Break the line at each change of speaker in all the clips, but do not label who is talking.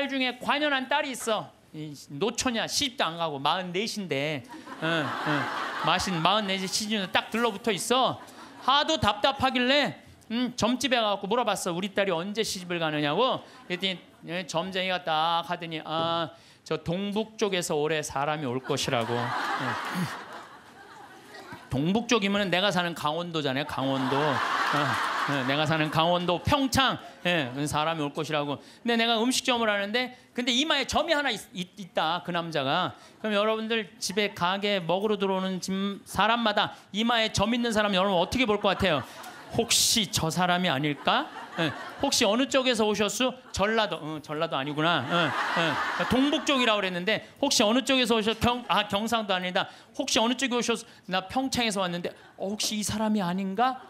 딸 중에 관연한 딸이 있어. 노처냐 시집도 안 가고 마흔 넷인데 마신 마흔 넷에 시집은 딱 들러붙어 있어. 하도 답답하길래 음, 점집에 가갖 물어봤어. 우리 딸이 언제 시집을 가느냐고. 그랬더니 예, 점쟁이가 딱 하더니 아저 동북 쪽에서 올해 사람이 올 것이라고. 동북 쪽이면 내가 사는 강원도잖아요. 강원도. 어. 네, 내가 사는 강원도 평창 예, 사람이 올것이라고 근데 내가 음식점을 하는데 근데 이마에 점이 하나 있, 있 다그 남자가. 그럼 여러분들 집에 가게 먹으러 들어오는 집 사람마다 이마에 점 있는 사람 여러분 어떻게 볼 것 같아요? 혹시 저 사람이 아닐까? 네, 혹시 어느 쪽에서 오셨수? 전라도, 어, 전라도 아니구나. 어, 어, 동북 쪽이라고 그랬는데 혹시 어느 쪽에서 오셨? 경, 아 경상도 아니다. 혹시 어느 쪽에 오셨수? 나 평창에서 왔는데 어, 혹시 이 사람이 아닌가?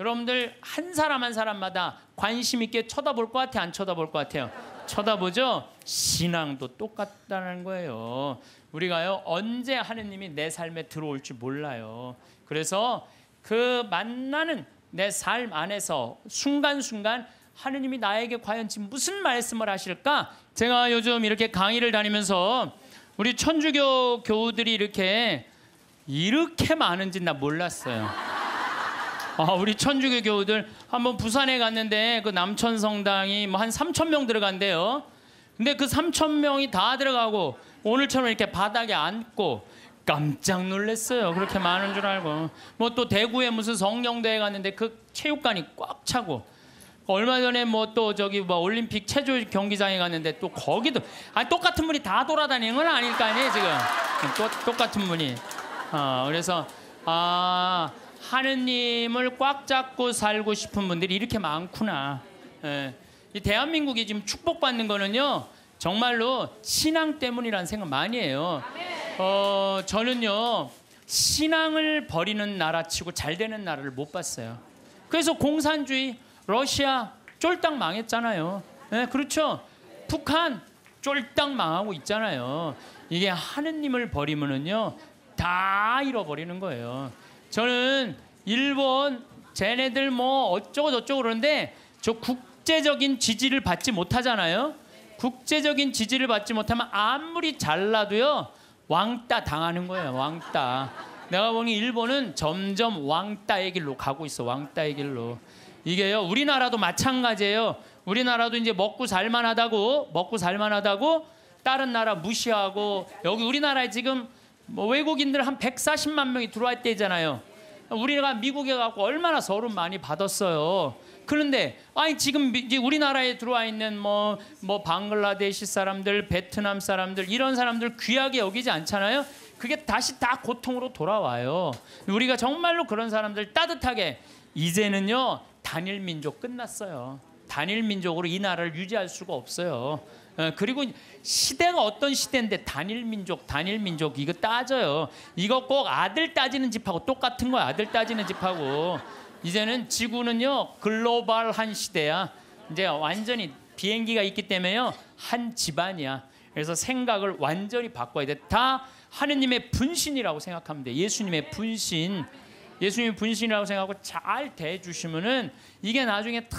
여러분들 한 사람 한 사람마다 관심 있게 쳐다볼 것 같아요? 안 쳐다볼 것 같아요? 쳐다보죠? 신앙도 똑같다는 거예요. 우리가요, 언제 하느님이 내 삶에 들어올지 몰라요. 그래서 그 만나는 내 삶 안에서 순간순간 하느님이 나에게 과연 지금 무슨 말씀을 하실까? 제가 요즘 이렇게 강의를 다니면서 우리 천주교 교우들이 이렇게 이렇게 많은지 나 몰랐어요. 아, 우리 천주교 교우들 한번 부산에 갔는데 그 남천 성당이 뭐 한 3천 명 들어간대요. 근데 그 3천 명이 다 들어가고 오늘처럼 이렇게 바닥에 앉고 깜짝 놀랐어요. 그렇게 많은 줄 알고. 뭐 또 대구에 무슨 성령대회 갔는데 그 체육관이 꽉 차고 얼마 전에 뭐 또 저기 뭐 올림픽 체조 경기장에 갔는데 또 거기도 아 똑같은 분이 다 돌아다니는 건 아닐 거 아니에요 지금 똑, 똑같은 분이 어 그래서 아 하느님을 꽉 잡고 살고 싶은 분들이 이렇게 많구나. 예. 대한민국이 지금 축복받는 거는요. 정말로 신앙 때문이라는 생각 많이 해요. 어, 저는요. 신앙을 버리는 나라치고 잘 되는 나라를 못 봤어요. 그래서 공산주의, 러시아 쫄딱 망했잖아요. 예, 그렇죠. 북한 쫄딱 망하고 있잖아요. 이게 하느님을 버리면은요. 다 잃어버리는 거예요. 저는 일본 쟤네들 뭐 어쩌고 저쩌고 그러는데 저 국제적인 지지를 받지 못하잖아요. 국제적인 지지를 받지 못하면 아무리 잘라도요 왕따 당하는 거예요. 왕따. 내가 보니 일본은 점점 왕따의 길로 가고 있어. 왕따의 길로. 이게요. 우리나라도 마찬가지예요. 우리나라도 이제 먹고 살만하다고 먹고 살만하다고 다른 나라 무시하고 여기 우리나라에 지금 뭐 외국인들 한 140만 명이 들어왔 때잖아요. 우리가 미국에 가고 얼마나 서름 많이 받았어요. 그런데 아니 지금 이제 우리나라에 들어와 있는 뭐뭐 뭐 방글라데시 사람들, 베트남 사람들 이런 사람들 귀하게 여기지 않잖아요. 그게 다시 다 고통으로 돌아와요. 우리가 정말로 그런 사람들 따뜻하게 이제는요 단일 민족 끝났어요. 단일 민족으로 이 나라를 유지할 수가 없어요. 어, 그리고 시대가 어떤 시대인데 단일 민족, 단일 민족 이거 따져요. 이거 꼭 아들 따지는 집하고 똑같은 거야. 아들 따지는 집하고 이제는 지구는요 글로벌한 시대야. 이제 완전히 비행기가 있기 때문에요 한 집안이야. 그래서 생각을 완전히 바꿔야 돼. 다 하느님의 분신이라고 생각하면 돼. 예수님의 분신. 예수님이 분신이라고 생각하고 잘 대해주시면은 이게 나중에 탁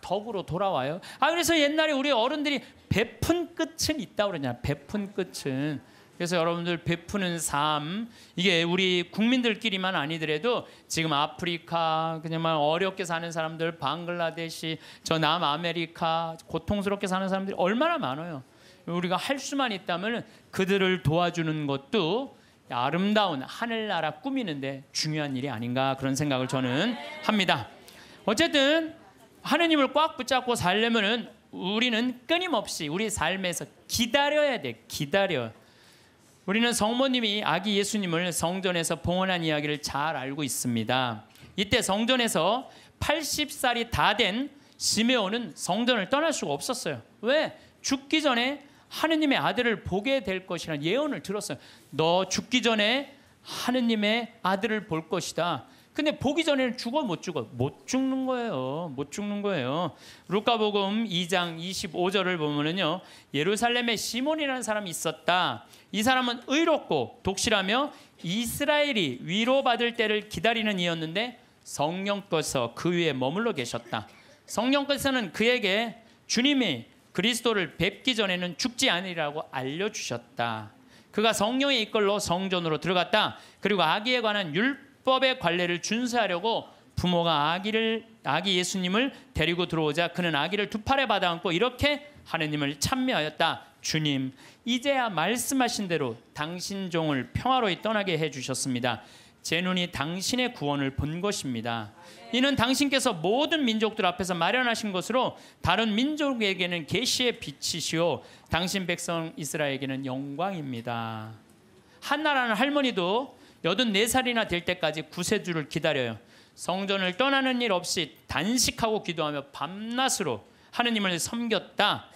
덕으로 돌아와요. 아 그래서 옛날에 우리 어른들이 베푼 끝은 있다 그러냐. 베푼 끝은 그래서 여러분들 베푸는 삶 이게 우리 국민들끼리만 아니더라도 지금 아프리카 그냥 어렵게 사는 사람들 방글라데시 저 남아메리카 고통스럽게 사는 사람들이 얼마나 많아요. 우리가 할 수만 있다면 그들을 도와주는 것도 아름다운 하늘나라 꾸미는데 중요한 일이 아닌가 그런 생각을 저는 합니다. 어쨌든 하느님을 꽉 붙잡고 살려면은 우리는 끊임없이 우리 삶에서 기다려야 돼. 기다려. 우리는 성모님이 아기 예수님을 성전에서 봉헌한 이야기를 잘 알고 있습니다. 이때 성전에서 80살이 다 된 시메온은 성전을 떠날 수가 없었어요. 왜? 죽기 전에 하느님의 아들을 보게 될 것이라는 예언을 들었어요. 너 죽기 전에 하느님의 아들을 볼 것이다. 근데 보기 전에는 죽어 못 죽어 못 죽는 거예요. 못 죽는 거예요. 루카복음 2장 25절을 보면은요. 예루살렘에 시몬이라는 사람이 있었다. 이 사람은 의롭고 독실하며 이스라엘이 위로받을 때를 기다리는 이였는데 성령께서 그 위에 머물러 계셨다. 성령께서는 그에게 주님이 그리스도를 뵙기 전에는 죽지 않으라고 알려 주셨다. 그가 성령의 이끌로 성전으로 들어갔다. 그리고 아기에 관한 율법의 관례를 준수하려고 부모가 아기를 아기 예수님을 데리고 들어오자 그는 아기를 두 팔에 받아 안고 이렇게 하느님을 찬미하였다. 주님, 이제야 말씀하신 대로 당신 종을 평화로이 떠나게 해 주셨습니다. 제 눈이 당신의 구원을 본 것입니다. 이는 당신께서 모든 민족들 앞에서 마련하신 것으로 다른 민족에게는 계시의 빛이시요 당신 백성 이스라엘에게는 영광입니다. 한나라는 할머니도 84살이나 될 때까지 구세주를 기다려요. 성전을 떠나는 일 없이 단식하고 기도하며 밤낮으로 하느님을 섬겼다.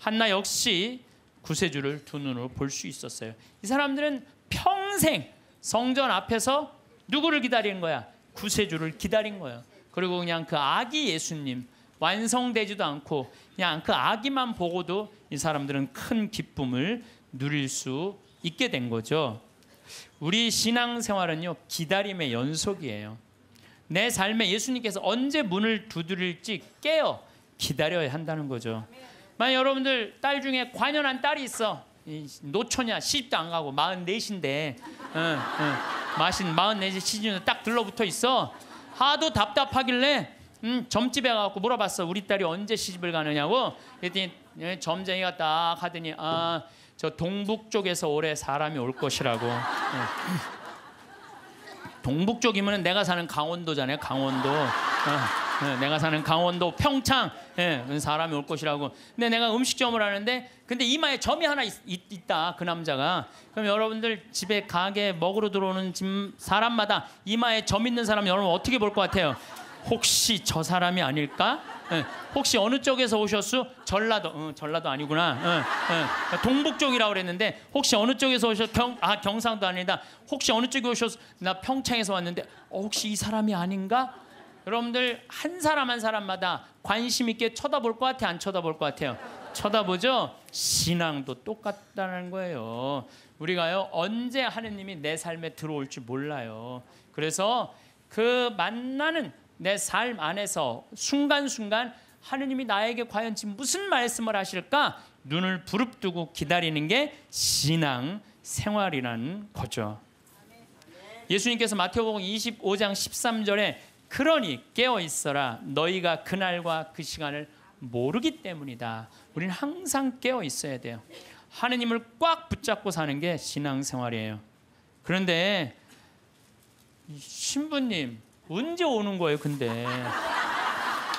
한나 역시 구세주를 두 눈으로 볼 수 있었어요. 이 사람들은 평생 성전 앞에서 누구를 기다리는 거야? 구세주를 기다린 거예 그리고 그냥 그 아기 예수님 완성되지도 않고 그냥 그 아기만 보고도 이 사람들은 큰 기쁨을 누릴 수 있게 된 거죠. 우리 신앙생활은요 기다림의 연속이에요. 내 삶에 예수님께서 언제 문을 두드릴지 깨어 기다려야 한다는 거죠. 만약 여러분들 딸 중에 관연한 딸이 있어. 노초냐 시집도 안 가고 마흔 넷인데 마신 어, 어, 마흔 넷 시집은 딱 들러붙어 있어 하도 답답하길래 음, 점집에 가서 물어봤어 우리 딸이 언제 시집을 가느냐고 그랬더니 예, 점쟁이가 딱 하더니 아 저 동북 쪽에서 올해 사람이 올 것이라고 예. 동북 쪽이면 내가 사는 강원도잖아요 강원도 어. 예, 내가 사는 강원도 평창 예, 사람이 올것이라고 근데 내가 음식점을 하는데 근데 이마에 점이 하나 있, 있 다그 남자가. 그럼 여러분들 집에 가게 먹으러 들어오는 집 사람마다 이마에 점 있는 사람 여러분 어떻게 볼 것 같아요? 혹시 저 사람이 아닐까? 예, 혹시 어느 쪽에서 오셨수? 전라도, 어, 전라도 아니구나. 예, 어, 예. 어, 동북 쪽이라고 그랬는데 혹시 어느 쪽에서 오셨? 경, 아 경상도 아니다. 혹시 어느 쪽에 오셨? 나 평창에서 왔는데 어, 혹시 이 사람이 아닌가? 여러분들 한 사람 한 사람마다 관심 있게 쳐다볼 것 같아요? 안 쳐다볼 것 같아요? 쳐다보죠? 신앙도 똑같다는 거예요. 우리가요, 언제 하느님이 내 삶에 들어올지 몰라요. 그래서 그 만나는 내 삶 안에서 순간순간 하느님이 나에게 과연 지금 무슨 말씀을 하실까? 눈을 부릅뜨고 기다리는 게 신앙 생활이라는 거죠. 예수님께서 마태복음 25장 13절에 그러니 깨어 있어라. 너희가 그날과 그 시간을 모르기 때문이다. 우리는 항상 깨어 있어야 돼요. 하느님을 꽉 붙잡고 사는 게 신앙생활이에요. 그런데 신부님 언제 오는 거예요? 근데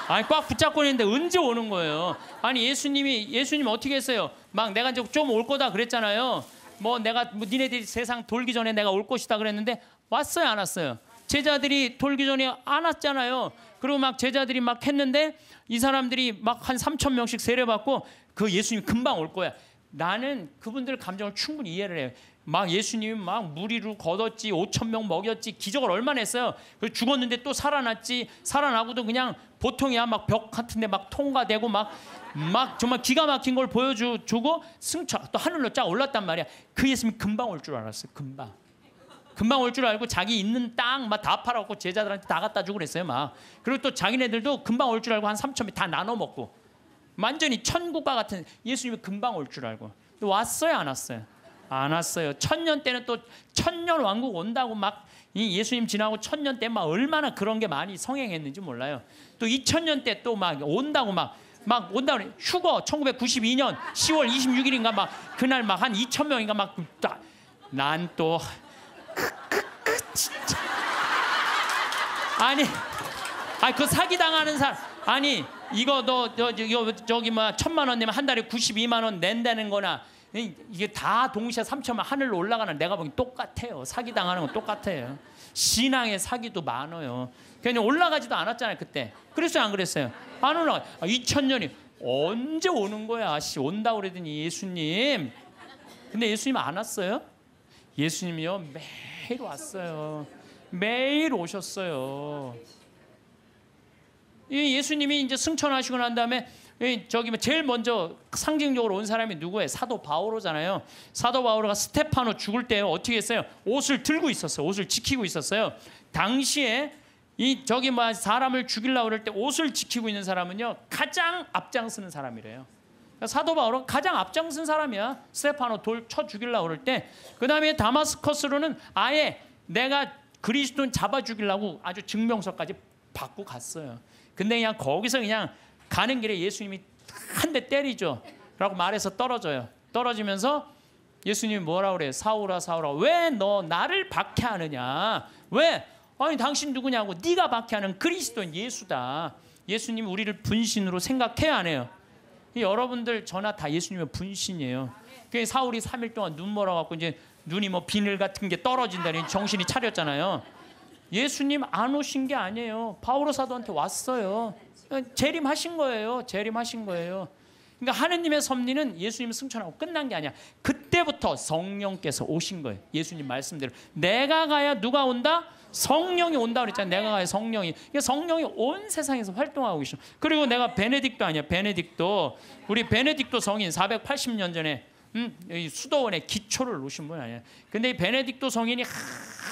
아니 꽉 붙잡고 있는데 언제 오는 거예요? 아니 예수님이 예수님 어떻게 했어요? 막 내가 좀 올 거다 그랬잖아요. 뭐 내가 뭐 니네들이 세상 돌기 전에 내가 올 것이다 그랬는데 왔어요 안 왔어요? 제자들이 돌기 전에 안았잖아요. 그리고 막 제자들이 막 했는데 이 사람들이 막한 3천 명씩 세례받고 그 예수님 금방 올 거야. 나는 그분들 감정을 충분히 이해를 해요. 막 예수님이 막 무리로 걷었지 5천 명 먹였지 기적을 얼마나 했어요. 그 죽었는데 또 살아났지 살아나고도 그냥 보통이야 막 벽 같은데 막 통과되고 막 막 정말 기가 막힌 걸 보여주고 승차 또 하늘로 쫙 올랐단 말이야. 그 예수님 금방 올 줄 알았어. 금방. 금방 올 줄 알고 자기 있는 땅 막 다 팔아갖고 제자들한테 다 갖다 주고 그랬어요 막. 그리고 또 자기네들도 금방 올 줄 알고 한 3천이 다 나눠 먹고 완전히 천국과 같은 예수님이 금방 올 줄 알고 왔어요 안 왔어요? 안 왔어요. 천년 때는 또 천년 왕국 온다고 막이 예수님 지나고 천년 때 막 얼마나 그런 게 많이 성행했는지 몰라요. 또 2000년 때 또 막 온다고 막 막 온다고 그래. 휴거 1992년 10월 26일인가 막 그날 막한 2천 명인가 막 난또 아, 크크크 진짜. 아니, 아니 그 사기 당하는 사람 아니 이거 너, 너 이거 저기 뭐 천만 원 내면 한 달에 92만 원 낸다는 거나 이게 다 동시에 3천만 하늘로 올라가는 내가 보기 똑같아요. 사기 당하는 건 똑같아요. 신앙의 사기도 많아요. 그냥 올라가지도 않았잖아요 그때. 그랬어요 안 그랬어요? 안 올라. 아, 2000년이 언제 오는 거야? 씨 온다 그러더니 예수님. 근데 예수님 안 왔어요? 예수님이요 매일 왔어요. 매일 오셨어요. 예수님이 이제 승천하시고 난 다음에 저기 뭐 제일 먼저 상징적으로 온 사람이 누구예요? 사도 바오로잖아요. 사도 바오로가 스테파노 죽을 때 어떻게 했어요? 옷을 들고 있었어요. 옷을 지키고 있었어요. 당시에 이 저기 막 뭐 사람을 죽이려고 그럴 때 옷을 지키고 있는 사람은요 가장 앞장서는 사람이래요. 그러니까 사도 바울은 가장 앞장선 사람이야. 스테파노 돌 쳐 죽이려고 그럴 때. 그 다음에 다마스커스로는 아예 내가 그리스도는 잡아 죽이려고 아주 증명서까지 받고 갔어요. 근데 그냥 거기서 그냥 가는 길에 예수님이 한 대 때리죠. 라고 말해서 떨어져요. 떨어지면서 예수님이 뭐라 그래 사울아 사울아 왜 너 나를 박해하느냐? 왜? 아니 당신 누구냐고 네가 박해하는 그리스도인 예수다. 예수님 우리를 분신으로 생각해야 하네요. 여러분들 저나 다 예수님의 분신이에요. 그 사울이 3일 동안 눈 멀어갖고 이제 눈이 뭐 비늘 같은 게 떨어진다니 정신이 차렸잖아요. 예수님 안 오신 게 아니에요. 바오로 사도한테 왔어요. 재림하신 거예요. 재림하신 거예요. 그러니까 하느님의 섭리는 예수님 승천하고 끝난 게 아니야. 그때부터 성령께서 오신 거예요. 예수님 말씀대로 내가 가야 누가 온다? 성령이 온다 그랬잖아. 요 내가 가야 성령이. 성령이 온 세상에서 활동하고 계셔. 그리고 내가 베네딕도 아니야. 베네딕도 우리 베네딕도 성인 480년 전에 음, 수도원의 기초를 놓으신 분 아니야. 근데 이 베네딕도 성인이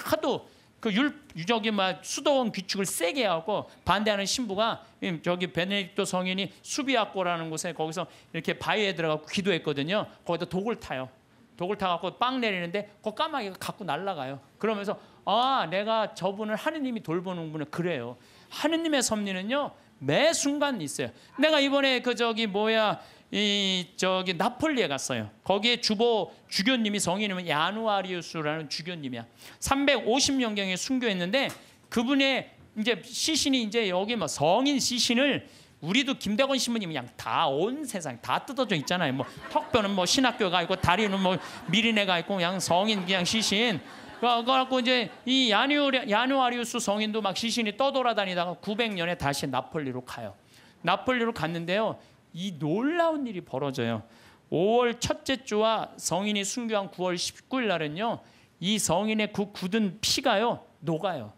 하도 그 율, 유적이 막 뭐 수도원 규칙을 세게 하고 반대하는 신부가 저기 베네딕도 성인이 수비학고라는 곳에 거기서 이렇게 바위에 들어가고 기도했거든요. 거기다 독을 타요. 독을 타갖고 빵 내리는데 그 까마귀가 갖고 날라가요. 그러면서 아 내가 저분을 하느님이 돌보는 분은 그래요. 하느님의 섭리는요 매 순간 있어요. 내가 이번에 그 저기 뭐야 이 저기 나폴리에 갔어요. 거기에 주보 주교님이 성인이면 야누아리우스라는 주교님이야. 350년경에 순교했는데 그분의 이제 시신이 이제 여기 뭐 성인 시신을 우리도 김대건 신부님 그냥 다 온 세상 다 뜯어져 있잖아요. 뭐 턱뼈는 뭐 신학교가 있고 다리는 뭐 미리네가 있고 그냥 성인 그냥 시신 그래갖고 이제 이 야누, 야누아리우스 성인도 막 시신이 떠돌아다니다가 900년에 다시 나폴리로 가요. 나폴리로 갔는데요. 이 놀라운 일이 벌어져요. 5월 첫째 주와 성인이 순교한 9월 19일 날은요. 이 성인의 그 굳은 피가요. 녹아요.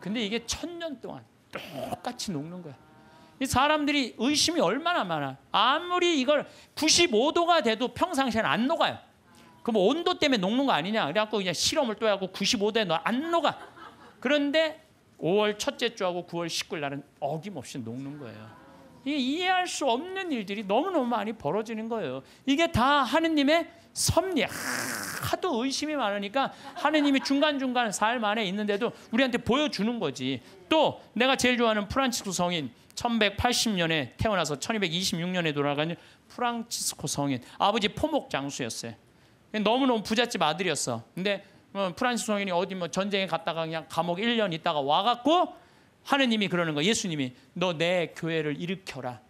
근데 이게 천년 동안 똑같이 녹는 거야. 이 사람들이 의심이 얼마나 많아. 아무리 이걸 95도가 돼도 평상시에는 안 녹아요. 그럼 온도 때문에 녹는 거 아니냐? 그래갖고 그냥 실험을 또 하고 95도에 안 녹아. 그런데 5월 첫째 주하고 9월 19일 날은 어김없이 녹는 거예요. 이게 이해할 수 없는 일들이 너무너무 많이 벌어지는 거예요. 이게 다 하느님의 섭리. 하도 의심이 많으니까 하느님이 중간중간 삶 안에 있는데도 우리한테 보여주는 거지. 또 내가 제일 좋아하는 프란치스코 성인 1180년에 태어나서 1226년에 돌아가는 프란치스코 성인 아버지 포목 장수였어요. 너무너무 부잣집 아들이었어. 근데 뭐 프란시스 성인이 어디 뭐 전쟁에 갔다가 그냥 감옥 1년 있다가 와갖고 하느님이 그러는 거 예수님이 너 내 교회를 일으켜라.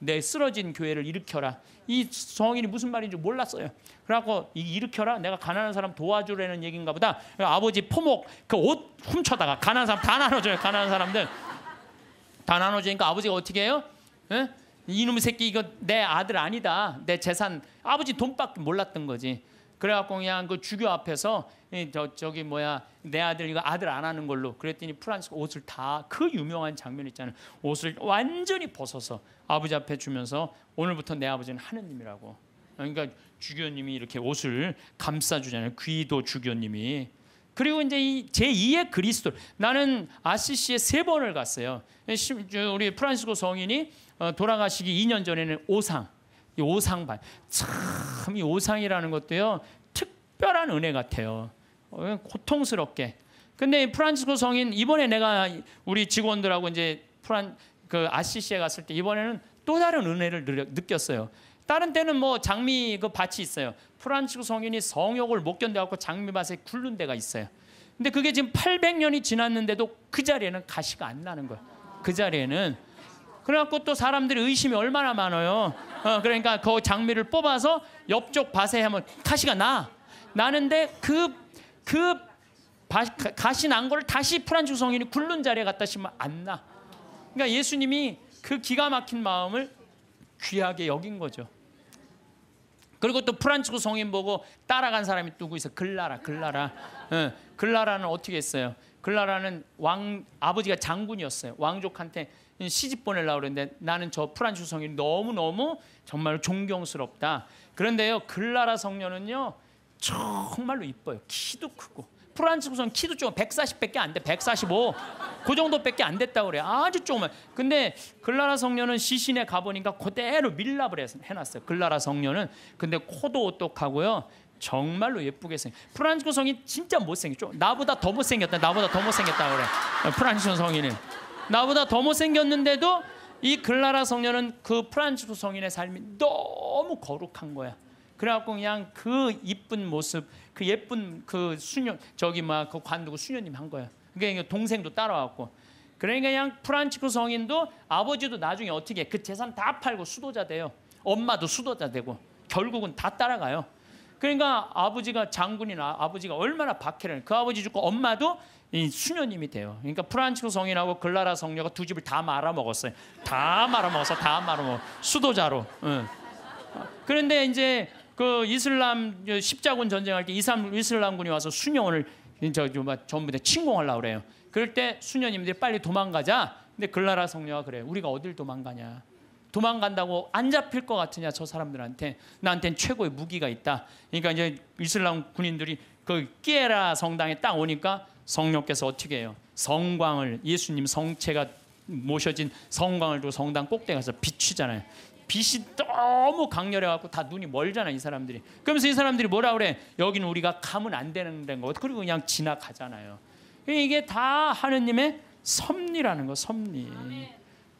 내 쓰러진 교회를 일으켜라. 이 성인이 무슨 말인지 몰랐어요. 그래갖고 이 일으켜라. 내가 가난한 사람 도와주라는 얘기인가 보다. 아버지 포목 그 옷 훔쳐다가 가난한 사람 다 나눠줘요. 가난한 사람들 다 나눠주니까 아버지가 어떻게 해요? 에? 예? 이놈의 새끼 이거 내 아들 아니다. 내 재산 아버지 돈밖에 몰랐던 거지. 그래갖고 그냥 그 주교 앞에서 저, 저기 뭐야 내 아들 이거 아들 안 하는 걸로 그랬더니 프란스 옷을 다 그 유명한 장면 있잖아요 옷을 완전히 벗어서 아버지 앞에 주면서 오늘부터 내 아버지는 하느님이라고 그러니까 주교님이 이렇게 옷을 감싸주잖아요 귀도 주교님이 그리고 이제 제2의 그리스도 나는 아시시에 세 번을 갔어요 우리 프란시스코 성인이 어, 돌아가시기 2년 전에는 오상 이 오상반. 참이 오상이라는 것도요. 특별한 은혜 같아요. 어, 고통스럽게. 근데 프란치스코 성인 이번에 내가 우리 직원들하고 이제 프란 그 아시시에 갔을 때 이번에는 또 다른 은혜를 느꼈어요. 다른 때는 뭐 장미 그 밭이 있어요. 프란치스코 성인이 성욕을 못 견뎌 갖고 장미밭에 굴른 데가 있어요. 근데 그게 지금 800년이 지났는데도 그 자리에는 가시가 안 나는 거예요. 그 자리에는 그래갖고 또 사람들이 의심이 얼마나 많아요. 어, 그러니까 그 장미를 뽑아서 옆쪽 밭에 하면 가시가 나. 나는데 그, 그 바, 가시 난 거를 다시 프란치 성인이 굴른 자리에 갖다 심으면 안 나. 그러니까 예수님이 그 기가 막힌 마음을 귀하게 여긴 거죠. 그리고 또 프란치스 성인 보고 따라간 사람이 누구 있어? 글라라, 글라라. 어, 글라라는 어떻게 했어요? 글라라는 왕 아버지가 장군이었어요. 왕족한테 시집 보내려고 그랬는데 나는 저 프란츠 성이 너무너무 정말 존경스럽다. 그런데요, 글라라 성녀는요, 정말로 이뻐요. 키도 크고. 프란츠 성 키도 좀 140밖에 안 돼. 145. 그 정도밖에 안 됐다고 그래 아주 조금만. 근데 글라라 성녀는 시신에 가보니까 그대로 밀랍을 해놨어요. 글라라 성녀는. 근데 코도 오똑하고요. 정말로 예쁘게 생. 프란치코 성이 진짜 못생겼죠. 나보다 더 못생겼다. 나보다 더 못생겼다 그래. 프란치성인은 나보다 더 못생겼는데도 이 글라라 성녀는 그 프란치스코 성인의 삶이 너무 거룩한 거야. 그래갖고 그냥 그 이쁜 모습, 그 예쁜 그 수녀 저기 막 그 관두고 수녀님 한 거야. 그러니까 동생도 따라왔고. 그러니까 그냥 프란치스코 성인도 아버지도 나중에 어떻게 그 재산 다 팔고 수도자 돼요. 엄마도 수도자 되고 결국은 다 따라가요. 그러니까 아버지가 장군이나 아버지가 얼마나 박해를 그 아버지 죽고 엄마도 이 수녀님이 돼요. 그러니까 프란치스코 성인하고 글라라 성녀가 두 집을 다 말아먹었어요. 다말아먹어서다 말아먹어. 수도자로. 응. 그런데 이제 그 이슬람 그 십자군 전쟁할 때 이슬람, 이슬람군이 와서 수녀원을 전부 다 침공하려고 그래요. 그럴 때 수녀님들이 빨리 도망가자. 근데 글라라 성녀가 그래. 요 우리가 어딜 도망가냐. 도망간다고 안 잡힐 것 같으냐 저 사람들한테 나한테는 최고의 무기가 있다. 그러니까 이제 이슬람 군인들이 그 끼에라 성당에 딱 오니까 성령께서 어떻게 해요? 성광을 예수님 성체가 모셔진 성광을 두 성당 꼭대기 가서 비추잖아요. 빛이 너무 강렬해갖고 다 눈이 멀잖아 이 사람들이. 그러면서 이 사람들이 뭐라 그래? 여기는 우리가 가면 안 되는 데인가? 그리고 그냥 지나가잖아요. 이게 다 하느님의 섭리라는 거 섭리.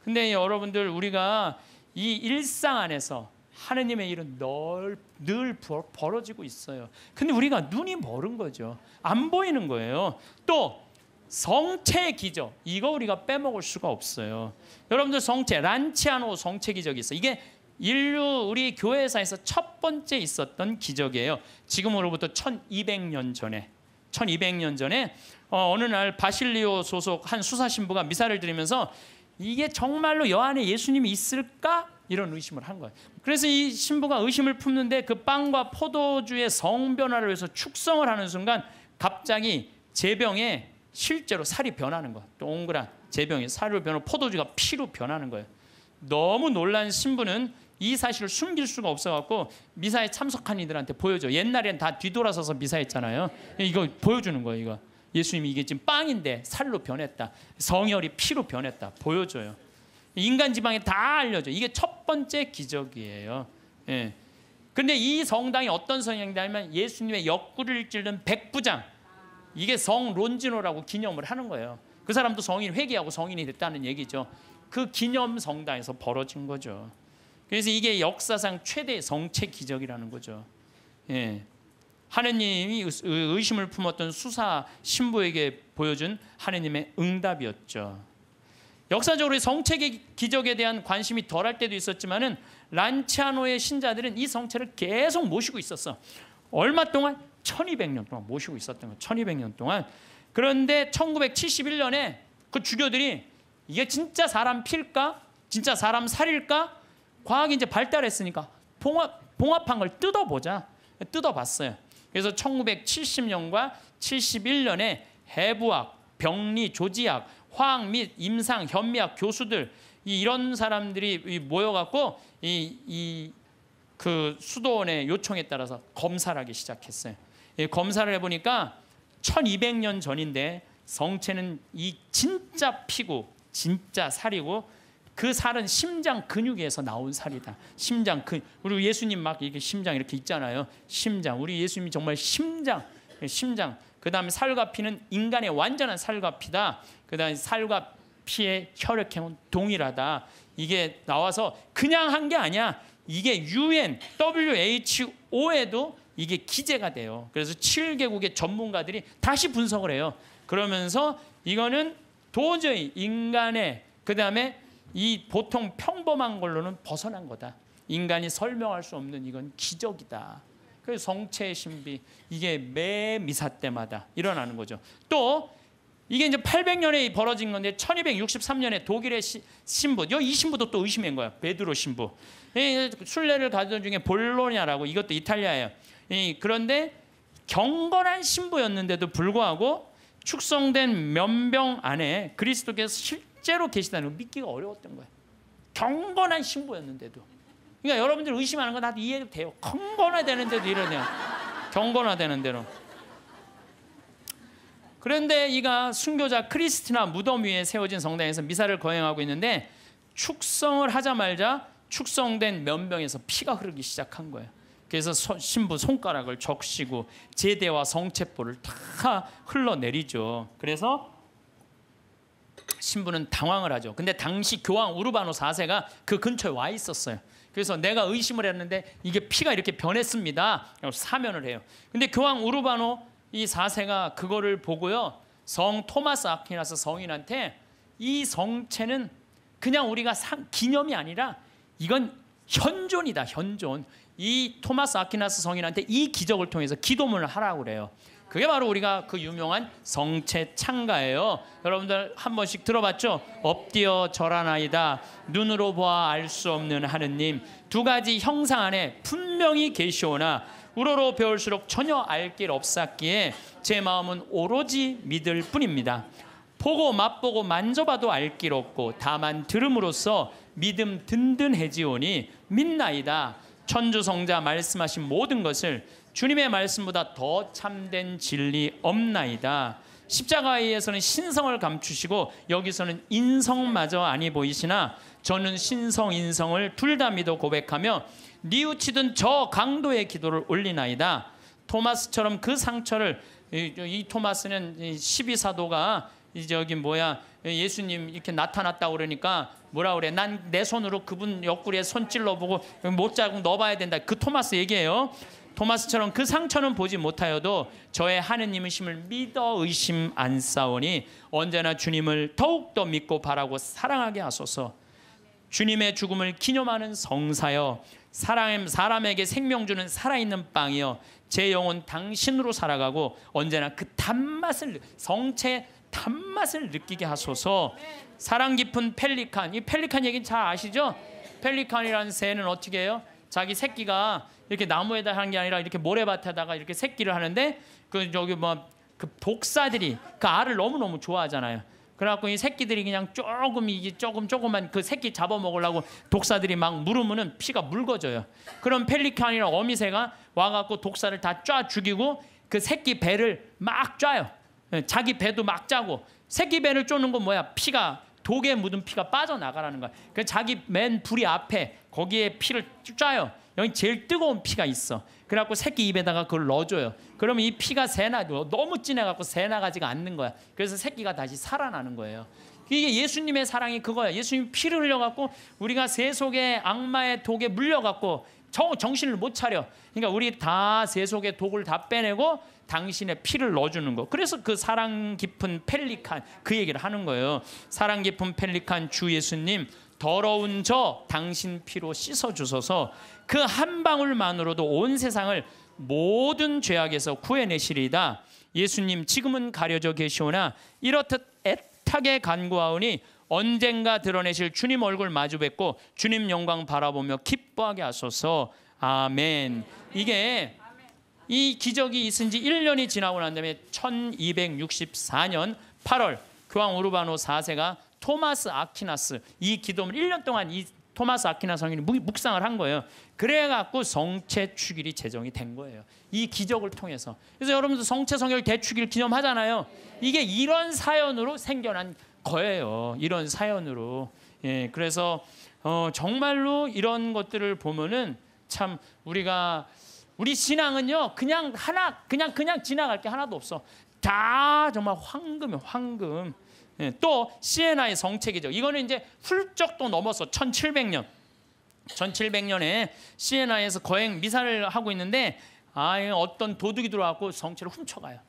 근데 여러분들 우리가 이 일상 안에서 하느님의 일은 늘, 늘 벌어지고 있어요. 근데 우리가 눈이 멀은 거죠. 안 보이는 거예요. 또 성체 기적. 이거 우리가 빼먹을 수가 없어요. 여러분들 성체 란치아노 성체 기적이 있어. 이게 인류 우리 교회사에서 첫 번째 있었던 기적이에요. 지금으로부터 1200년 전에 1200년 전에 어, 어느 날 바실리오 소속 한 수사 신부가 미사를 드리면서 이게 정말로 여안에 예수님이 있을까 이런 의심을 한 거예요. 그래서 이 신부가 의심을 품는데 그 빵과 포도주의 성 변화를 위해서 축성을 하는 순간 갑자기 제병에 실제로 살이 변하는 거야. 동그란 제병에 살로 변하고 포도주가 피로 변하는 거예요. 너무 놀란 신부는 이 사실을 숨길 수가 없어갖고 미사에 참석한 이들한테 보여줘. 옛날엔 다 뒤돌아서서 미사했잖아요. 이거 보여주는 거예요. 이거 예수님이 이게 지금 빵인데 살로 변했다. 성혈이 피로 변했다. 보여줘요. 인간 지방에 다 알려져. 이게 첫 번째 기적이에요. 예. 근데 이 성당이 어떤 성향이냐면 예수님의 옆구리를 찌른 백부장 이게 성 론지노라고 기념을 하는 거예요. 그 사람도 성인 회개하고 성인이 됐다는 얘기죠. 그 기념 성당에서 벌어진 거죠. 그래서 이게 역사상 최대 성체 기적이라는 거죠. 예. 하느님이 의심을 품었던 수사 신부에게 보여준 하느님의 응답이었죠. 역사적으로 성책의 기적에 대한 관심이 덜할 때도 있었지만은 란치아노의 신자들은 이 성체를 계속 모시고 있었어. 얼마 동안? 1200년 동안 모시고 있었던 거. 1200년 동안. 그런데 1971년에 그 주교들이 이게 진짜 사람 필까? 진짜 사람 살일까? 과학이 이제 발달했으니까 봉합 봉합한 걸 뜯어보자. 뜯어봤어요. 그래서 1970년과 71년에 해부학, 병리, 조지학 화학 및 임상, 현미학 교수들 이런 사람들이 모여갖고 이 이 그 수도원의 요청에 따라서 검사를 하기 시작했어요. 검사를 해보니까 1200년 전인데 성체는 이 진짜 피고 진짜 살이고 그 살은 심장 근육에서 나온 살이다. 심장 근 우리 예수님 막 이렇게 심장 이렇게 있잖아요. 심장 우리 예수님이 정말 심장 심장 그 다음에 살과 피는 인간의 완전한 살과 피다. 그 다음에 살과 피의 혈액형은 동일하다. 이게 나와서 그냥 한 게 아니야. 이게 UN, WHO에도 이게 기재가 돼요. 그래서 7개국의 전문가들이 다시 분석을 해요. 그러면서 이거는 도저히 인간의 그 다음에 이 보통 평범한 걸로는 벗어난 거다. 인간이 설명할 수 없는 이건 기적이다. 그 성체의 신비 이게 매 미사 때마다 일어나는 거죠. 또 이게 이제 800년에 벌어진 건데 1263년에 독일의 시, 신부, 이 신부도 또 의심한 거야. 베드로 신부. 이 순례를 가던 중에 볼로냐라고 이것도 이탈리아예요. 이, 그런데 경건한 신부였는데도 불구하고 축성된 면병 안에 그리스도께서 실제로 계시다는 걸 믿기가 어려웠던 거예 경건한 신부였는데도. 그러니까 여러분들 의심하는 건 나도 이해돼요. 경건화 되는데도 이러냐. 경건화 되는대로. 그런데 이가 순교자 크리스티나 무덤 위에 세워진 성당에서 미사를 거행하고 있는데 축성을 하자말자 축성된 면병에서 피가 흐르기 시작한 거예요. 그래서 신부 손가락을 적시고 제대와 성체포를 다 흘러내리죠. 그래서 신부는 당황을 하죠. 근데 당시 교황 우르바노 4세가 그 근처에 와 있었어요. 그래서 내가 의심을 했는데 이게 피가 이렇게 변했습니다. 사면을 해요. 근데 교황 우르바노 이 4세가 그거를 보고요. 성 토마스 아퀴나스 성인한테 이 성체는 그냥 우리가 상, 기념이 아니라 이건 현존이다. 현존. 이 토마스 아퀴나스 성인한테 이 기적을 통해서 기도문을 하라고 그래요. 그게 바로 우리가 그 유명한 성체 창가예요. 여러분들 한 번씩 들어봤죠? 엎디어 절하나이다. 눈으로 보아 알 수 없는 하느님. 두 가지 형상 안에 분명히 계시오나 우러러 배울수록 전혀 알 길 없었기에 제 마음은 오로지 믿을 뿐입니다. 보고 맛보고 만져봐도 알 길 없고 다만 들음으로써 믿음 든든해지오니 믿나이다. 천주성자 말씀하신 모든 것을 주님의 말씀보다 더 참된 진리 없나이다. 십자가에서는 신성을 감추시고 여기서는 인성마저 아니 보이시나 저는 신성 인성을 둘다 믿어 고백하며 뉘우치던 저 강도의 기도를 올리나이다. 토마스처럼 그 상처를 이, 이 토마스는 십이 사도가 저기 뭐야 예수님 이렇게 나타났다 그러니까 뭐라 그래 난 내 손으로 그분 옆구리에 손 찔러보고 못 자국 넣어봐야 된다 그 토마스 얘기예요 토마스처럼 그 상처는 보지 못하여도 저의 하느님이심을 믿어 의심 안 싸우니 언제나 주님을 더욱더 믿고 바라고 사랑하게 하소서 주님의 죽음을 기념하는 성사여 사람, 사람에게 생명 주는 살아있는 빵이여 제 영혼 당신으로 살아가고 언제나 그 단맛을 성체 단맛을 느끼게 하소서 사랑 깊은 펠리칸 이 펠리칸 얘기는 잘 아시죠? 펠리칸이라는 새는 어떻게 해요? 자기 새끼가 이렇게 나무에다 하는 게 아니라 이렇게 모래밭에다가 이렇게 새끼를 하는데 그 저기 뭐 그 독사들이 그 알을 너무 너무 좋아하잖아요. 그래갖고 이 새끼들이 그냥 조금 이게 조금 조금만 그 새끼 잡아먹으려고 독사들이 막 물으면은 피가 묽어져요. 그럼 펠리칸이랑 어미새가 와갖고 독사를 다 쫙 죽이고 그 새끼 배를 막쪄요 예, 자기 배도 막 짜고 새끼 배를 쪼는 건 뭐야? 피가 독에 묻은 피가 빠져나가라는 거야. 그 자기 맨 부리 앞에 거기에 피를 짜요. 여기 제일 뜨거운 피가 있어. 그래갖고 새끼 입에다가 그걸 넣어줘요. 그러면 이 피가 새나 너무 진해갖고 새나가지가 않는 거야. 그래서 새끼가 다시 살아나는 거예요. 이게 예수님의 사랑이 그거야. 예수님 피를 흘려갖고 우리가 세속의 악마의 독에 물려갖고 정, 신을못 차려. 그러니까 우리 다 세속의 독을 다 빼내고 당신의 피를 넣어주는 거. 그래서 그 사랑 깊은 펠리칸 그 얘기를 하는 거예요. 사랑 깊은 펠리칸 주 예수님 더러운 저 당신 피로 씻어 주소서 그 한 방울만으로도 온 세상을 모든 죄악에서 구해내시리이다. 예수님 지금은 가려져 계시오나 이렇듯 애타게 간구하오니 언젠가 드러내실 주님 얼굴 마주 뵙고 주님 영광 바라보며 기뻐하게 하소서. 아멘. 이게 이 기적이 있은 지 1년이 지나고 난 다음에 1264년 8월 교황 우르바노 4세가 토마스 아퀴나스 이 기도문 1년 동안 이 토마스 아퀴나 성인이 묵상을 한 거예요. 그래갖고 성체 축일이 제정이 된 거예요. 이 기적을 통해서. 그래서 여러분도 성체 성혈 대축일 기념하잖아요. 이게 이런 사연으로 생겨난 거예요. 이런 사연으로. 예, 그래서 어, 정말로 이런 것들을 보면은 참 우리가 우리 신앙은요 그냥 하나 그냥 그냥 지나갈 게 하나도 없어. 다 정말 황금이 황금. 예, 또 시에나의 성체이죠 이거는 이제 훌쩍 또 넘어서 1700년. 1700년에 시에나에서 거행 미사를 하고 있는데 아 어떤 도둑이 들어와고 성체를 훔쳐가요.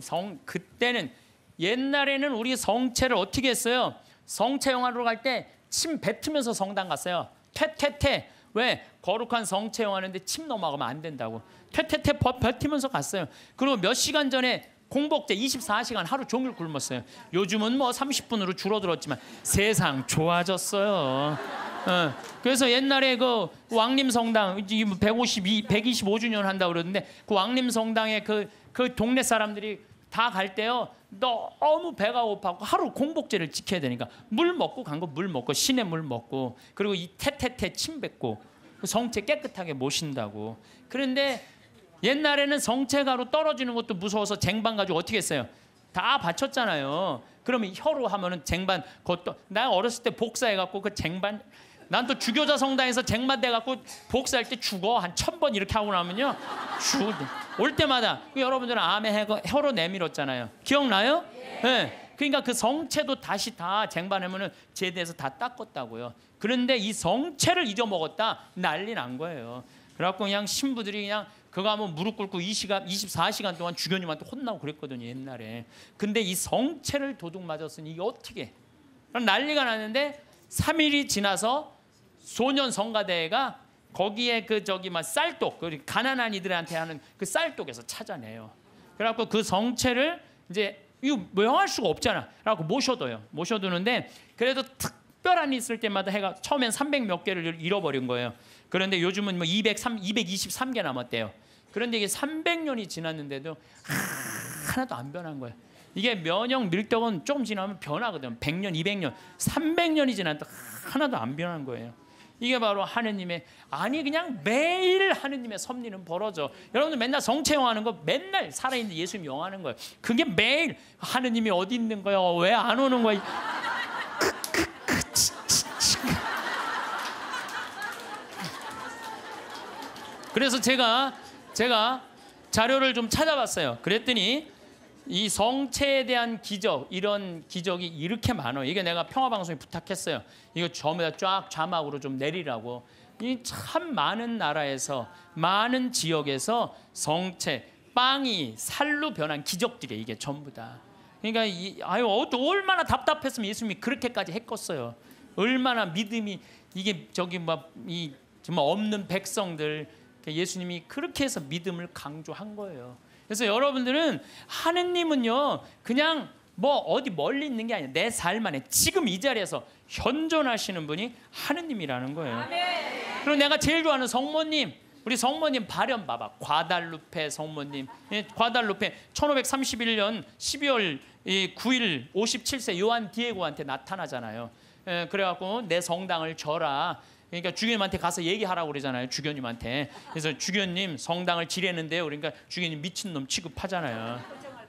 성 그때는 옛날에는 우리 성체를 어떻게 했어요? 성체 영화로 갈 때 침 뱉으면서 성당 갔어요. 퇴퇴퇴. 왜? 거룩한 성체 영화인데 침 넘어가면 안 된다고. 퇴퇴퇴 뱉으면서 갔어요. 그리고 몇 시간 전에 공복 제 24시간 하루 종일 굶었어요. 요즘은 뭐 30분으로 줄어들었지만 세상 좋아졌어요. 어, 그래서 옛날에 그 왕림 성당 152 125주년 한다 그러는데 그 왕림 성당에 그그 그 동네 사람들이 다 갈 때요 너무 배가 고파고 하루 공복제를 지켜야 되니까 물 먹고 간 거 물 먹고 시내 물 먹고 그리고 이 태태태 침 뱉고 그 성체 깨끗하게 모신다고 그런데 옛날에는 성체가로 떨어지는 것도 무서워서 쟁반 가지고 어떻게 했어요? 다 바쳤잖아요. 그러면 혀로 하면은 쟁반 그것도 나 어렸을 때 복사해 갖고 그 쟁반 난 또 주교자 성당에서 쟁반 돼 갖고 복사할 때 죽어 한 천번 이렇게 하고 나면요 죽올 때마다 그 여러분들은 암에 해거, 혀로 내밀었잖아요. 기억나요? 예. 네. 그러니까 그 성체도 다시 다 쟁반하면은 제대해서 다 닦았다고요. 그런데 이 성체를 잊어먹었다 난리 난 거예요. 그래갖고 그냥 신부들이 그냥 그거 하면 무릎 꿇고 2시간, 24시간 동안 주교님한테 혼나고 그랬거든요 옛날에. 근데 이 성체를 도둑 맞았으니 이게 어떻게? 난리가 났는데 3일이 지나서 소년 성가대가 거기에 그 저기 막 쌀독, 그 가난한 이들한테 하는 그 쌀독에서 찾아내요. 그래갖고 그 성체를 이제 이거 명할 수가 없잖아. 그래갖고 모셔둬요. 모셔두는데 그래도 특별한 있을 때마다 해가 처음엔 300몇 개를 잃어버린 거예요. 그런데 요즘은 뭐 203, 223개 남았대요. 그런데 이게 300년이 지났는데도 하나도 안 변한 거예요. 이게 면역 밀떡은 조금 지나면 변하거든. 100년, 200년, 300년이 지나도 하나도 안 변한 거예요. 이게 바로 하느님의 아니 그냥 매일 하느님의 섭리는 벌어져. 여러분들 맨날 성체용하는 거 맨날 살아있는 예수님 용하는 거예요. 그게 매일 하느님이 어디 있는 거야? 왜 안 오는 거야? 그래서 제가 제가 자료를 좀 찾아봤어요. 그랬더니 이 성체에 대한 기적 이런 기적이 이렇게 많아. 이게 내가 평화 방송에 부탁했어요. 이거 전부 다쫙 자막으로 좀 내리라고. 이 참 많은 나라에서 많은 지역에서 성체 빵이 살로 변한 기적들이 이게 전부 다. 그러니까 이, 아유 얼마나 답답했으면 예수님이 그렇게까지 했겠어요. 얼마나 믿음이 이게 저기 막 이 정말 없는 백성들 그러니까 예수님이 그렇게 해서 믿음을 강조한 거예요. 그래서 여러분들은 하느님은요 그냥 뭐 어디 멀리 있는 게 아니라 내삶 안에 지금 이 자리에서 현존하시는 분이 하느님이라는 거예요. 그리고 내가 제일 좋아하는 성모님 우리 성모님 발현 봐봐. 과달루페 성모님. 예, 과달루페 1531년 12월 9일 57세 요한 디에고한테 나타나잖아요. 예, 그래갖고 내 성당을 져라. 그러니까 주교님한테 가서 얘기하라고 그러잖아요. 주교님한테. 그래서 주교님 성당을 지뢰는데요. 그러니까 주교님 미친놈 취급하잖아요.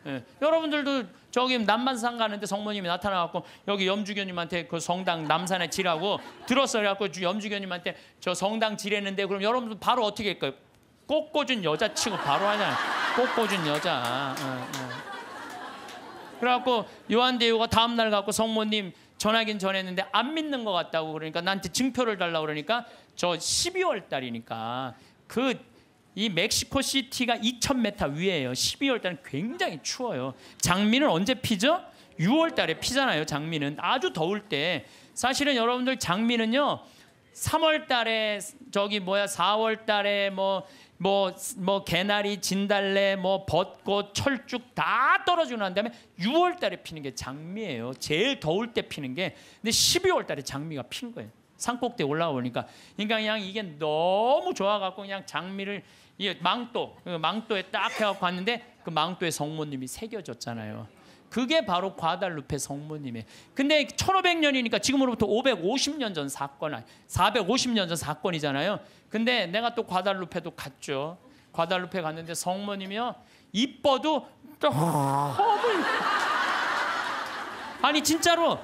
예. 여러분들도 저기 남만산 가는데 성모님이 나타나갖고 여기 염주교님한테 그 성당 남산에 지라고 들었어요. 그래갖고 염주교님한테 저 성당 지뢰는데 그럼 여러분들 바로 어떻게 할까요? 그 꽃 꽂은 여자 치고 바로 하냐. 꽃 꽂은 여자. 예, 예. 그래갖고 요한대우가 다음날 갖고 성모님 전하긴 전했는데 안 믿는 것 같다고 그러니까 나한테 증표를 달라고 그러니까 저 12월 달이니까 그 이 멕시코 시티가 2000m 위에요. 12월 달은 굉장히 추워요. 장미는 언제 피죠? 6월 달에 피잖아요. 장미는 아주 더울 때 사실은 여러분들 장미는요. 3월 달에 저기 뭐야 4월 달에 뭐 뭐, 뭐 개나리, 진달래, 뭐 벚꽃, 철쭉 다 떨어지고 난 다음에 6월 달에 피는 게 장미예요. 제일 더울 때 피는 게 근데 12월 달에 장미가 핀 거예요. 산꼭대 올라오니까 그러니까 그냥 이게 너무 좋아갖고 그냥 장미를 이 망토, 그 망토에 딱 해갖고 왔는데 그 망토에 성모님이 새겨졌잖아요. 그게 바로 과달루페 성모님이에요. 근데 1500년이니까 지금으로부터 550년 전 사건, 아니 450년 전 사건이잖아요. 근데 내가 또 과달루페도 갔죠. 과달루페 갔는데 성모님이요. 이뻐도 아니 진짜로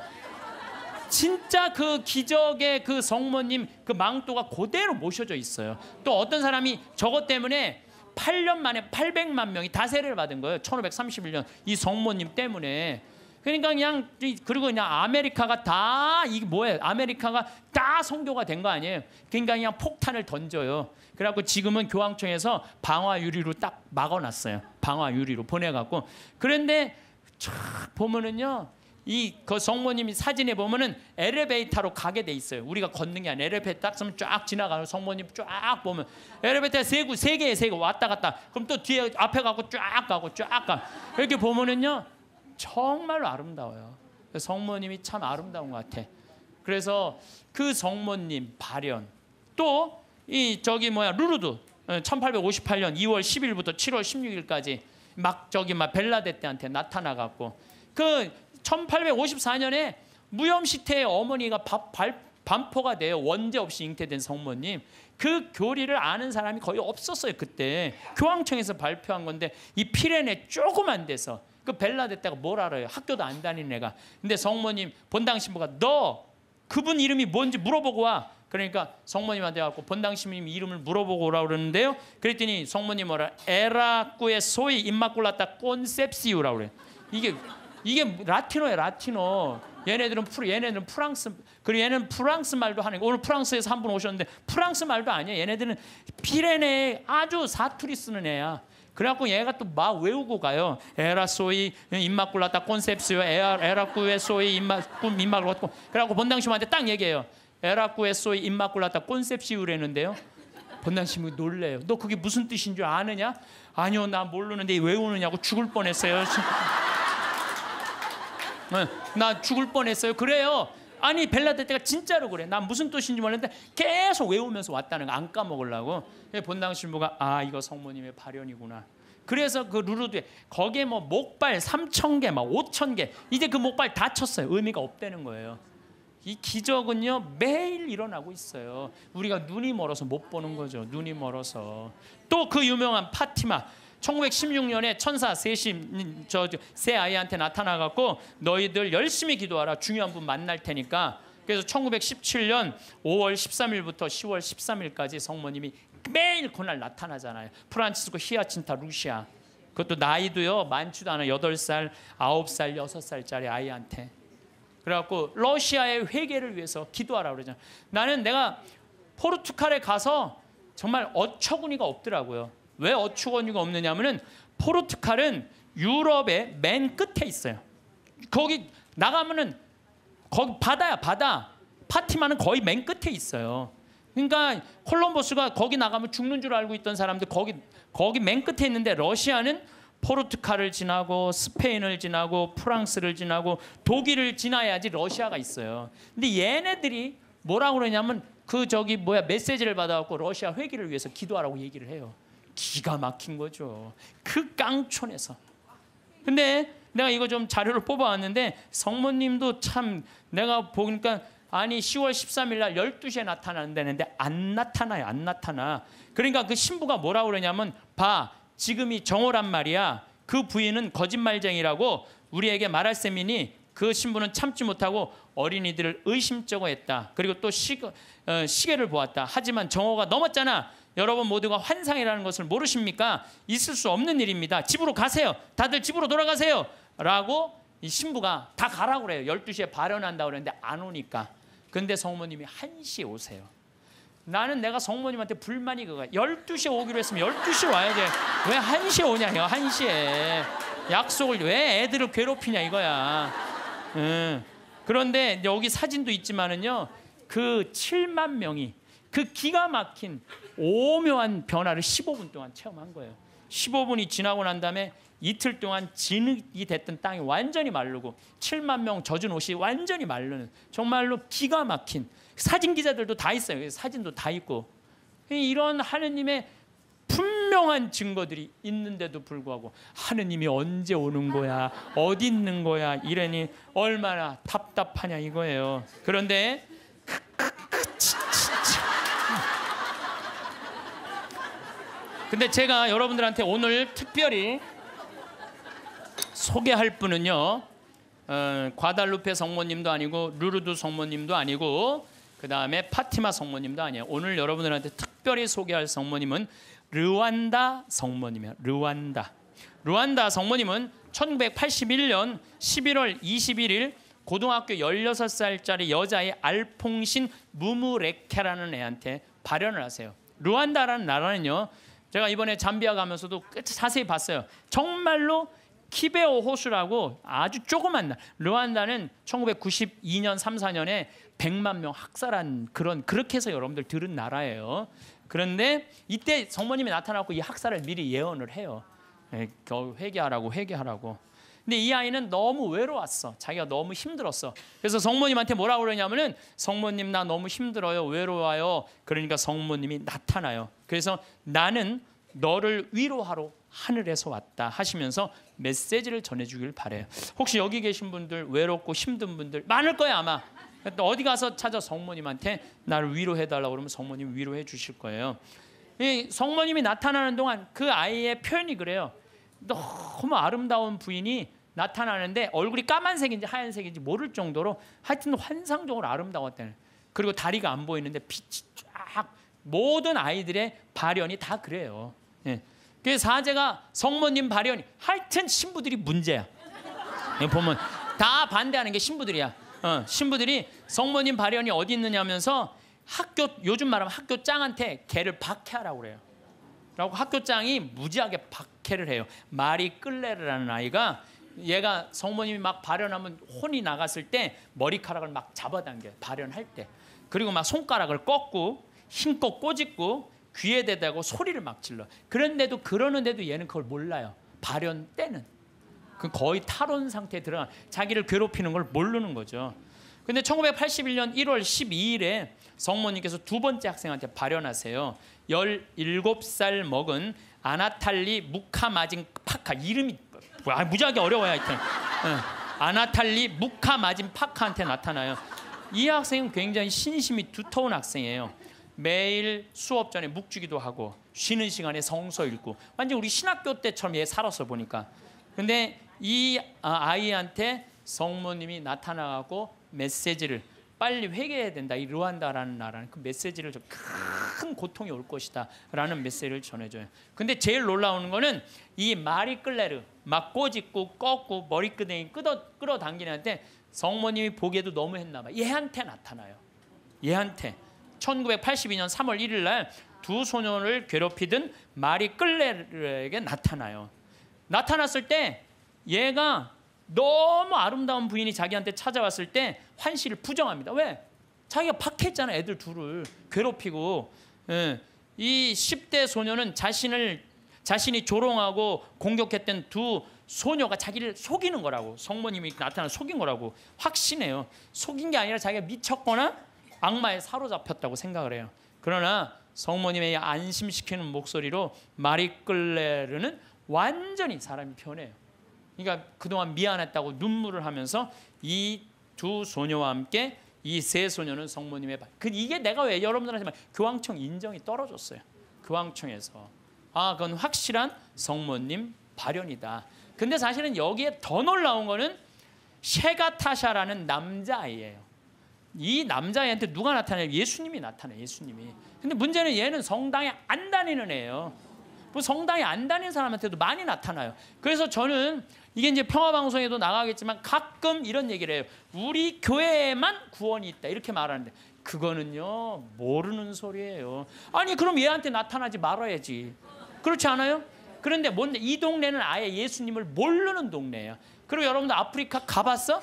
진짜 그 기적의 그 성모님 그 망토가 그대로 모셔져 있어요. 또 어떤 사람이 저것 때문에 8년 만에 800만 명이 다 세례를 받은 거예요. 1531년 이 성모님 때문에. 그러니까 그냥 그리고 그냥 아메리카가 다 이게 뭐예요? 아메리카가 다 성교가 된 거 아니에요. 그러니까 그냥 폭탄을 던져요. 그래갖고 지금은 교황청에서 방화 유리로 딱 막아놨어요. 방화 유리로 보내갖고 그런데 촥 보면은요. 이그 성모님이 사진에 보면은 엘리베이터로 가게 돼 있어요. 우리가 걷는 게 아니라 엘리베이터 딱 쓰면 쫙 지나가요. 성모님 쫙 보면 엘리베이터 세구 세 개에 세개 왔다 갔다. 그럼 또 뒤에 앞에 가고 쫙 가고 쫙 가. 이렇게 보면은요 정말로 아름다워요. 성모님이 참 아름다운 것 같아. 그래서 그 성모님 발현 또 이 저기 뭐야 루르드 1858년 어, 2월 10일부터 7월 16일까지 막 저기 막 벨라데 때한테 나타나 갖고 그 1854년에 무염시태의 어머니가 밥, 발, 반포가 돼요. 원죄 없이 잉태된 성모님 그 교리를 아는 사람이 거의 없었어요 그때 교황청에서 발표한 건데 이 피렌에 조금안돼서그 벨라데타가 뭘 알아요 학교도 안다닌 애가 근데 성모님 본당 신부가 너 그분 이름이 뭔지 물어보고 와 그러니까 성모님한테 갖고 본당 신부님 이름을 물어보고 오라 고 그러는데요 그랬더니 성모님 뭐라 에라꾸의 소위 임마꿀라타 콘셉시우라고 그래 이게 이게 라틴어예요, 라틴어. 얘네들은 프 얘네들은 프랑스 그리고 얘는 프랑스 말도 하는 거. 오늘 프랑스에서 한 분 오셨는데 프랑스 말도 아니야 얘네들은 피레네 아주 사투리 쓰는 애야. 그래갖고 얘가 또 막 외우고 가요. 에라소이 임마꿀라다콘셉스요 에라쿠에소이 임마꿈 임마꿀 갖고 그래갖고 본당심한테 딱 얘기해요. 에라쿠에소이 임마꿀라다 콘셉시우라는데요. 본당심이 놀래요. 너 그게 무슨 뜻인 줄 아느냐? 아니요 나 모르는데 왜우느냐고 죽을 뻔했어요. 네. 나 죽을 뻔했어요. 그래요. 아니 벨라데 때가 진짜로 그래. 난 무슨 뜻인지 몰랐는데 계속 외우면서 왔다는 거 안 까먹으려고. 예, 본당 신부가 아 이거 성모님의 발현이구나. 그래서 그 루루드에 거기에 뭐 목발 3천 개, 막 5천 개. 이제 그 목발 다 쳤어요. 의미가 없다는 거예요. 이 기적은요 매일 일어나고 있어요. 우리가 눈이 멀어서 못 보는 거죠. 눈이 멀어서 또 그 유명한 파티마 1916년에 천사 셋이 저세 아이한테 나타나 갖고 너희들 열심히 기도하라. 중요한 분 만날 테니까. 그래서 1917년 5월 13일부터 10월 13일까지 성모님이 매일 그날 나타나잖아요. 프란치스코 히아친타 루시아. 그것도 나이도요. 많지도 않아. 8살, 9살, 6살짜리 아이한테. 그래갖고 러시아의 회개를 위해서 기도하라 그러잖아 나는 내가 포르투갈에 가서 정말 어처구니가 없더라고요. 왜 어축원유가 없느냐면은 포르투칼은 유럽의 맨 끝에 있어요. 거기 나가면은 거기 바다야 바다. 파티마는 거의 맨 끝에 있어요. 그러니까 콜럼버스가 거기 나가면 죽는 줄 알고 있던 사람들 거기 거기 맨 끝에 있는데 러시아는 포르투칼을 지나고 스페인을 지나고 프랑스를 지나고 독일을 지나야지 러시아가 있어요. 근데 얘네들이 뭐라고 그러냐면 그 저기 뭐야 메시지를 받아갖고 러시아 회기를 위해서 기도하라고 얘기를 해요. 기가 막힌 거죠. 그 깡촌에서. 근데 내가 이거 좀 자료를 뽑아왔는데 성모님도 참 내가 보니까 아니 10월 13일 날 12시에 나타난는데안 나타나요. 안 나타나. 그러니까 그 신부가 뭐라 그러냐면 봐. 지금이 정오란 말이야. 그 부인은 거짓말쟁이라고 우리에게 말할 셈이니 그 신부는 참지 못하고 어린이들을 의심쩍어 했다. 그리고 또 시, 어, 시계를 보았다. 하지만 정오가 넘었잖아. 여러분 모두가 환상이라는 것을 모르십니까? 있을 수 없는 일입니다. 집으로 가세요. 다들 집으로 돌아가세요. 라고 이 신부가 다 가라고 그래요. 12시에 발현한다고 그랬는데 안 오니까. 근데 성모님이 1시에 오세요. 나는 내가 성모님한테 불만이 그거야. 12시에 오기로 했으면 12시에 와야지. 왜 1시에 오냐, 요 1시에. 약속을 왜 애들을 괴롭히냐, 이거야. 음. 그런데 여기 사진도 있지만은요. 그 7만 명이 그 기가 막힌 오묘한 변화를 15분 동안 체험한 거예요. 15분이 지나고 난 다음에 이틀 동안 진흙이 됐던 땅이 완전히 마르고 7만 명 젖은 옷이 완전히 마르는 정말로 기가 막힌 사진 기자들도 다 있어요. 사진도 다 있고 이런 하느님의 분명한 증거들이 있는데도 불구하고 하느님이 언제 오는 거야? 어디 있는 거야? 이러니 얼마나 답답하냐 이거예요. 그런데 근데 제가 여러분들한테 오늘 특별히 소개할 분은요. 어, 과달루페 성모님도 아니고 루르두 성모님도 아니고 그 다음에 파티마 성모님도 아니에요. 오늘 여러분들한테 특별히 소개할 성모님은 르완다 성모님이에요. 르완다. 르완다 성모님은 1981년 11월 21일 고등학교 16살짜리 여자의 알퐁신 무무레케라는 애한테 발현을 하세요. 루안다라는 나라는요. 제가 이번에 잠비아 가면서도 자세히 봤어요. 정말로 키베오 호수라고 아주 조그만 나 르완다는 1992년 3, 4년에 100만 명 학살한 그런 그렇게 해서 여러분들 들은 나라예요. 그런데 이때 성모님이 나타나고 이 학살을 미리 예언을 해요. 예, 회개하라고 회개하라고. 근데 이 아이는 너무 외로웠어. 자기가 너무 힘들었어. 그래서 성모님한테 뭐라고 그러냐면은 성모님 나 너무 힘들어요. 외로워요. 그러니까 성모님이 나타나요. 그래서 나는 너를 위로하러 하늘에서 왔다 하시면서 메시지를 전해주길 바래요. 혹시 여기 계신 분들 외롭고 힘든 분들 많을 거예요 아마. 어디 가서 찾아 성모님한테 나를 위로해달라고 그러면 성모님 위로해 주실 거예요. 이 성모님이 나타나는 동안 그 아이의 표현이 그래요. 너무 아름다운 부인이 나타나는데 얼굴이 까만색인지 하얀색인지 모를 정도로 하여튼 환상적으로 아름다웠다는 그리고 다리가 안 보이는데 빛이 쫙 모든 아이들의 발현이 다 그래요. 예. 그 사제가 성모님 발현이 하여튼 신부들이 문제야. 예, 보면 다 반대하는 게 신부들이야. 어, 신부들이 성모님 발현이 어디 있느냐면서 학교 요즘 말하면 학교짱한테 걔를 박해하라고 그래요. 라고 학교짱이 무지하게 박해를 해요. 마리 끌레르라는 아이가 얘가 성모님이 막 발현하면 혼이 나갔을 때 머리카락을 막 잡아당겨 발현할 때 그리고 막 손가락을 꺾고 힘껏 꼬집고 귀에 대다고 소리를 막 질러 그런데도 그러는데도 얘는 그걸 몰라요 발현 때는 그 거의 탈원 상태에 들어가 자기를 괴롭히는 걸 모르는 거죠 근데 1981년 1월 12일에 성모님께서 두 번째 학생한테 발현하세요 17살 먹은 아나탈리 무카마징 파카 이름이 뭐야, 아, 무지하게 어려워요 하여튼. 응. 예. 아나탈리 무카마진 파카한테 나타나요. 이 학생은 굉장히 신심이 두터운 학생이에요. 매일 수업 전에 묵주기도 하고 쉬는 시간에 성서 읽고 완전 우리 신학교 때처럼 얘 살았어 보니까. 근데 이 아, 아이한테 성모님이 나타나고 메시지를 빨리 회개해야 된다. 이 르완다라는 나라는 그 메시지를 좀 큰 고통이 올 것이다라는 메시지를 전해줘요. 근데 제일 놀라운 거는 이 마리 끌레르 막 꼬집고 꺾고 머리끄댕이 끌어 끌어당기는데 성모님이 보기에도 너무 했나 봐. 얘한테 나타나요. 얘한테 1982년 3월 1일 날두 소년을 괴롭히던 마리 끌레르에게 나타나요. 나타났을 때 얘가 너무 아름다운 부인이 자기한테 찾아왔을 때 환시를 부정합니다. 왜? 자기가 박했잖아 애들 둘을 괴롭히고 예. 이 10대 소녀는 자신을 자신이 조롱하고 공격했던 두 소녀가 자기를 속이는 거라고 성모님이 나타나 속인 거라고 확신해요. 속인 게 아니라 자기가 미쳤거나 악마에 사로잡혔다고 생각을 해요. 그러나 성모님의 안심시키는 목소리로 마리끌레르는 완전히 사람이 변해요. 그러니까 그동안 미안했다고 눈물을 하면서 이두 소녀와 함께 이 세 소녀는 성모님의 발. 그 이게 내가 왜 여러분들한테 말 교황청 인정이 떨어졌어요. 교황청에서 아 그건 확실한 성모님 발현이다. 근데 사실은 여기에 더 놀라운 거는 셰가타샤라는 남자아이예요. 이 남자애한테 누가 나타나요? 예수님이 나타나요. 예수님이. 근데 문제는 얘는 성당에 안 다니는 애예요. 뭐 성당에 안 다니는 사람한테도 많이 나타나요. 그래서 저는 이게 이제 평화방송에도 나가겠지만 가끔 이런 얘기를 해요. 우리 교회에만 구원이 있다. 이렇게 말하는데 그거는요, 모르는 소리예요. 아니, 그럼 얘한테 나타나지 말아야지. 그렇지 않아요? 그런데 뭔데 이 동네는 아예 예수님을 모르는 동네예요. 그리고 여러분들 아프리카 가봤어?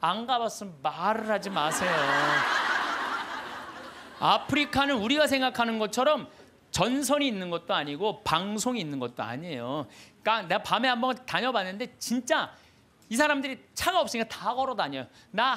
안 가봤으면 말을 하지 마세요. 아프리카는 우리가 생각하는 것처럼 전선이 있는 것도 아니고 방송이 있는 것도 아니에요. 그러니까 내가 밤에 한번 다녀봤는데 진짜 이 사람들이 차가 없으니까 다 걸어 다녀요. 나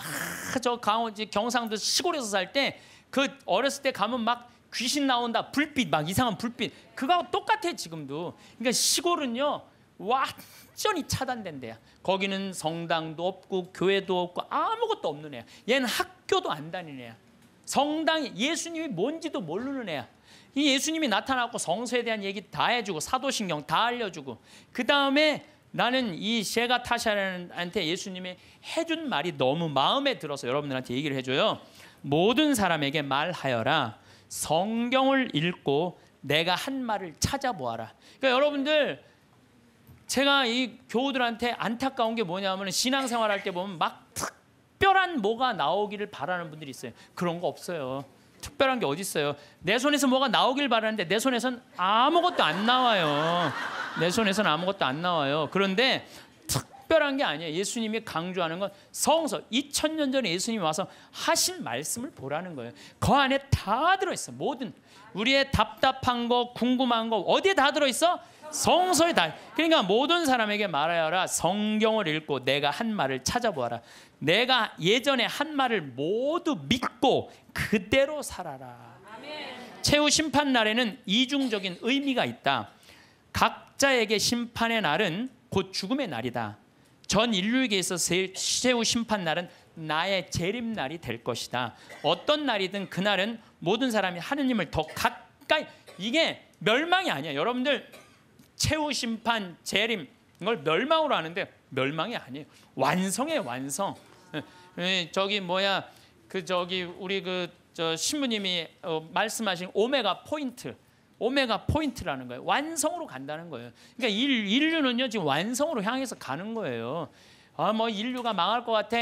저 강원 경상도 시골에서 살 때 그 어렸을 때 가면 막 귀신 나온다 불빛 막 이상한 불빛 그거하고 똑같아 지금도. 그러니까 시골은요 완전히 차단된 데야. 거기는 성당도 없고 교회도 없고 아무것도 없는 애야. 얘는 학교도 안 다니는 애 성당 예수님이 뭔지도 모르는 애야. 이 예수님이 나타나고 성서에 대한 얘기 다 해주고 사도신경 다 알려주고 그 다음에 나는 이 셰가 타샤한테 예수님의 해준 말이 너무 마음에 들어서 여러분들한테 얘기를 해줘요. 모든 사람에게 말하여라. 성경을 읽고 내가 한 말을 찾아보아라. 그러니까 여러분들 제가 이 교우들한테 안타까운 게 뭐냐면 신앙생활할 때 보면 막 특별한 뭐가 나오기를 바라는 분들이 있어요. 그런 거 없어요. 특별한 게 어디 있어요? 내 손에서 뭐가 나오길 바라는데 내 손에선 아무것도 안 나와요. 내 손에선 아무것도 안 나와요. 그런데 특별한 게 아니에요. 예수님이 강조하는 건 성서 2000년 전에 예수님이 와서 하신 말씀을 보라는 거예요. 그 안에 다 들어 있어. 모든 우리의 답답한 거, 궁금한 거 어디에 다 들어 있어? 성서에 다 그러니까 모든 사람에게 말하여라 성경을 읽고 내가 한 말을 찾아보아라 내가 예전에 한 말을 모두 믿고 그대로 살아라 최후 심판 날에는 이중적인 의미가 있다 각자에게 심판의 날은 곧 죽음의 날이다 전 인류에게 서 최후 심판 날은 나의 재림 날이 될 것이다 어떤 날이든 그날은 모든 사람이 하느님을 더 가까이 이게 멸망이 아니야 여러분들 최후 심판, 재림 이걸 멸망으로 하는데 멸망이 아니에요. 완성의 완성. 예, 예, 저기 뭐야 그 저기 우리 그저 신부님이 어 말씀하신 오메가 포인트. 오메가 포인트라는 거예요. 완성으로 간다는 거예요. 그러니까 일, 인류는요 지금 완성으로 향해서 가는 거예요. 아뭐 인류가 망할 것 같아.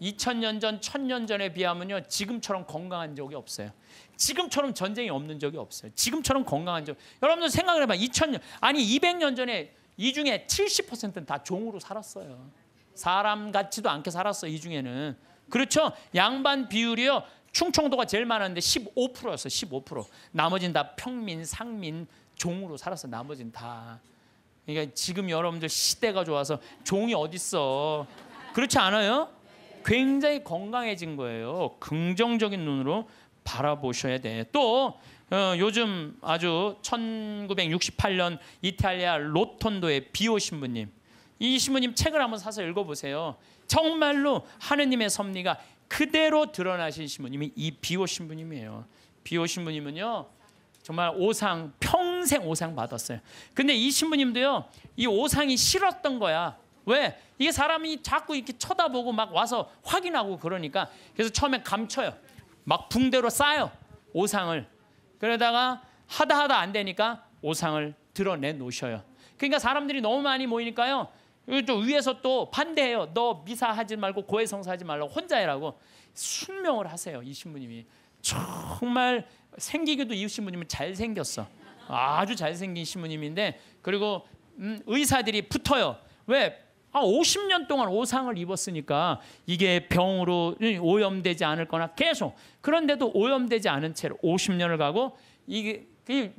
2000년 전, 1000년 전에 비하면요. 지금처럼 건강한 적이 없어요. 지금처럼 전쟁이 없는 적이 없어요. 지금처럼 건강한 적. 여러분들 생각을 해봐. 2000년, 아니 200년 전에 이 중에 70%는 다 종으로 살았어요. 사람 같지도 않게 살았어. 요이 중에는. 그렇죠? 양반 비율이요. 충청도가 제일 많았는데 15%였어. 요 15%. 나머지는 다 평민, 상민, 종으로 살았어. 요 나머지는 다. 그러니까 지금 여러분들 시대가 좋아서 종이 어딨어. 그렇지 않아요? 굉장히 건강해진 거예요. 긍정적인 눈으로 바라보셔야 돼. 또 어, 요즘 아주 1968년 이탈리아 로톤도의 비오 신부님 이 신부님 책을 한번 사서 읽어보세요. 정말로 하느님의 섭리가 그대로 드러나신 신부님이 이 비오 신부님이에요. 비오 신부님은요. 정말 오상 평생 오상 받았어요. 근데 이 신부님도요. 이 오상이 싫었던 거야. 왜? 이게 사람이 자꾸 이렇게 쳐다보고 막 와서 확인하고 그러니까 그래서 처음에 감춰요. 막 붕대로 쌓 싸요. 오상을. 그러다가 하다 하다 안 되니까 오상을 드러내 놓으셔요. 그러니까 사람들이 너무 많이 모이니까요. 또 위에서 또 반대해요. 너 미사 하지 말고 고해성사 하지 말라고 혼자 해라고 순명을 하세요. 이 신부님이 정말 생기기도 이 신부님은 잘 생겼어. 아주 잘생긴 신부님인데 그리고 음, 의사들이 붙어요. 왜 아, 50년 동안 오상을 입었으니까 이게 병으로 오염되지 않을 거나 계속 그런데도 오염되지 않은 채로 50년을 가고 이게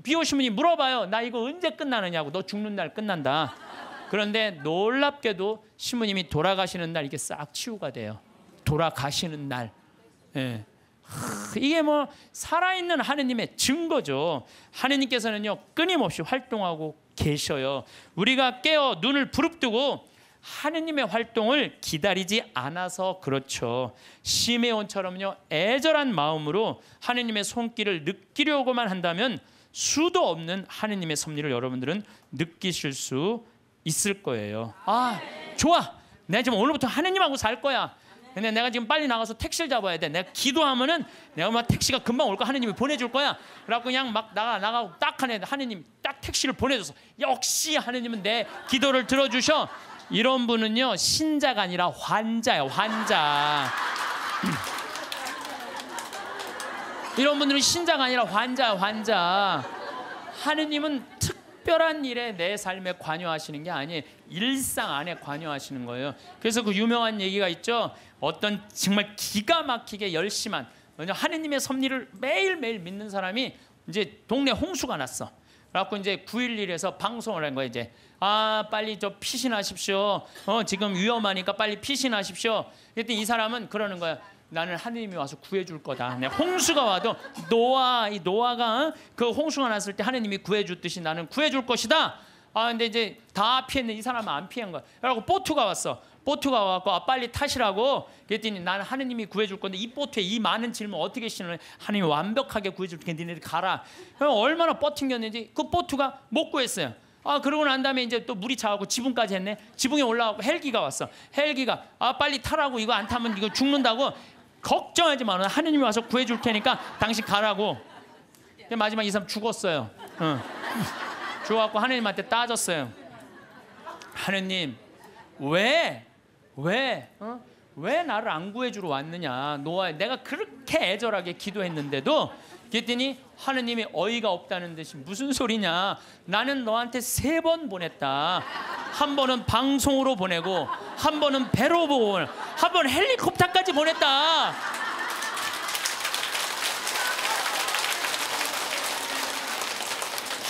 비오시면이 물어봐요. 나 이거 언제 끝나느냐고. 너 죽는 날 끝난다. 그런데 놀랍게도 신부님이 돌아가시는 날 이게 싹치우가 돼요. 돌아가시는 날. 예. 하, 이게 뭐 살아있는 하느님의 증거죠. 하느님께서는요 끊임없이 활동하고 계셔요. 우리가 깨어 눈을 부릅뜨고 하느님의 활동을 기다리지 않아서 그렇죠. 시메온처럼요. 애절한 마음으로 하느님의 손길을 느끼려고만 한다면 수도 없는 하느님의 섭리를 여러분들은 느끼실 수 있을 거예요. 아, 좋아. 내가 지금 오늘부터 하느님하고 살 거야. 근데 내가 지금 빨리 나가서 택시를 잡아야 돼. 내가 기도하면은 내가 막 택시가 금방 올거 하느님이 보내줄 거야. 그래갖고 그냥 막 나가 나가고 딱 하네 하느님 딱 택시를 보내줘서 역시 하느님은 내 기도를 들어주셔. 이런 분은요 신자가 아니라 환자예요 환자 이런 분들은 신자가 아니라 환자 예요 환자 하느님은 특별한 일에 내 삶에 관여하시는 게 아니에요 일상 안에 관여하시는 거예요 그래서 그 유명한 얘기가 있죠 어떤 정말 기가 막히게 열심한 하느님의 섭리를 매일매일 믿는 사람이 이제 동네 홍수가 났어 그래갖고 이제 911에서 방송을 한 거예요. 이제 아 빨리 저 피신하십시오. 어 지금 위험하니까 빨리 피신하십시오. 그랬더니 이 사람은 그러는 거야. 나는 하느님이 와서 구해줄 거다. 홍수가 와도 노아 이 노아가 어? 그 홍수가 났을 때 하느님이 구해줬듯이 나는 구해줄 것이다. 아 근데 이제 다피했네이 사람은 안 피한 거야. 그래갖고 보트가 왔어. 보트가 왔고 아, 빨리 타시라고 그랬더니 나는 하느님이 구해줄 건데 이 보트에 이 많은 질문 어떻게 신을 하느님 완벽하게 구해줄 테니까 니네들 가라. 그럼 얼마나 버팅겼는지 그 보트가 못 구했어요. 아 그러고 난 다음에 이제 또 물이 차갖고 지붕까지 했네. 지붕에 올라가고 헬기가 왔어. 헬기가 아 빨리 타라고 이거 안 타면 이거 죽는다고 걱정하지 마. 하느님이 와서 구해줄 테니까 당신 가라고. 마지막 이 사람 죽었어요. 응. 주워갖고 하느님한테 따졌어요. 하느님, 왜, 왜, 어? 왜 나를 안 구해주러 왔느냐? 노아, 내가 그렇게 애절하게 기도했는데도 그랬더니 하느님이 어이가 없다는 듯이 무슨 소리냐? 나는 너한테 세 번 보냈다. 한 번은 방송으로 보내고, 한 번은 배로 보고, 한 번 헬리콥터까지 보냈다.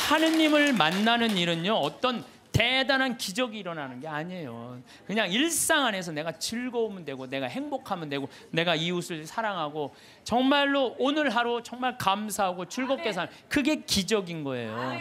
하느님을 만나는 일은요 어떤 대단한 기적이 일어나는 게 아니에요. 그냥 일상 안에서 내가 즐거우면 되고 내가 행복하면 되고 내가 이웃을 사랑하고 정말로 오늘 하루 정말 감사하고 즐겁게 사는 그게 기적인 거예요.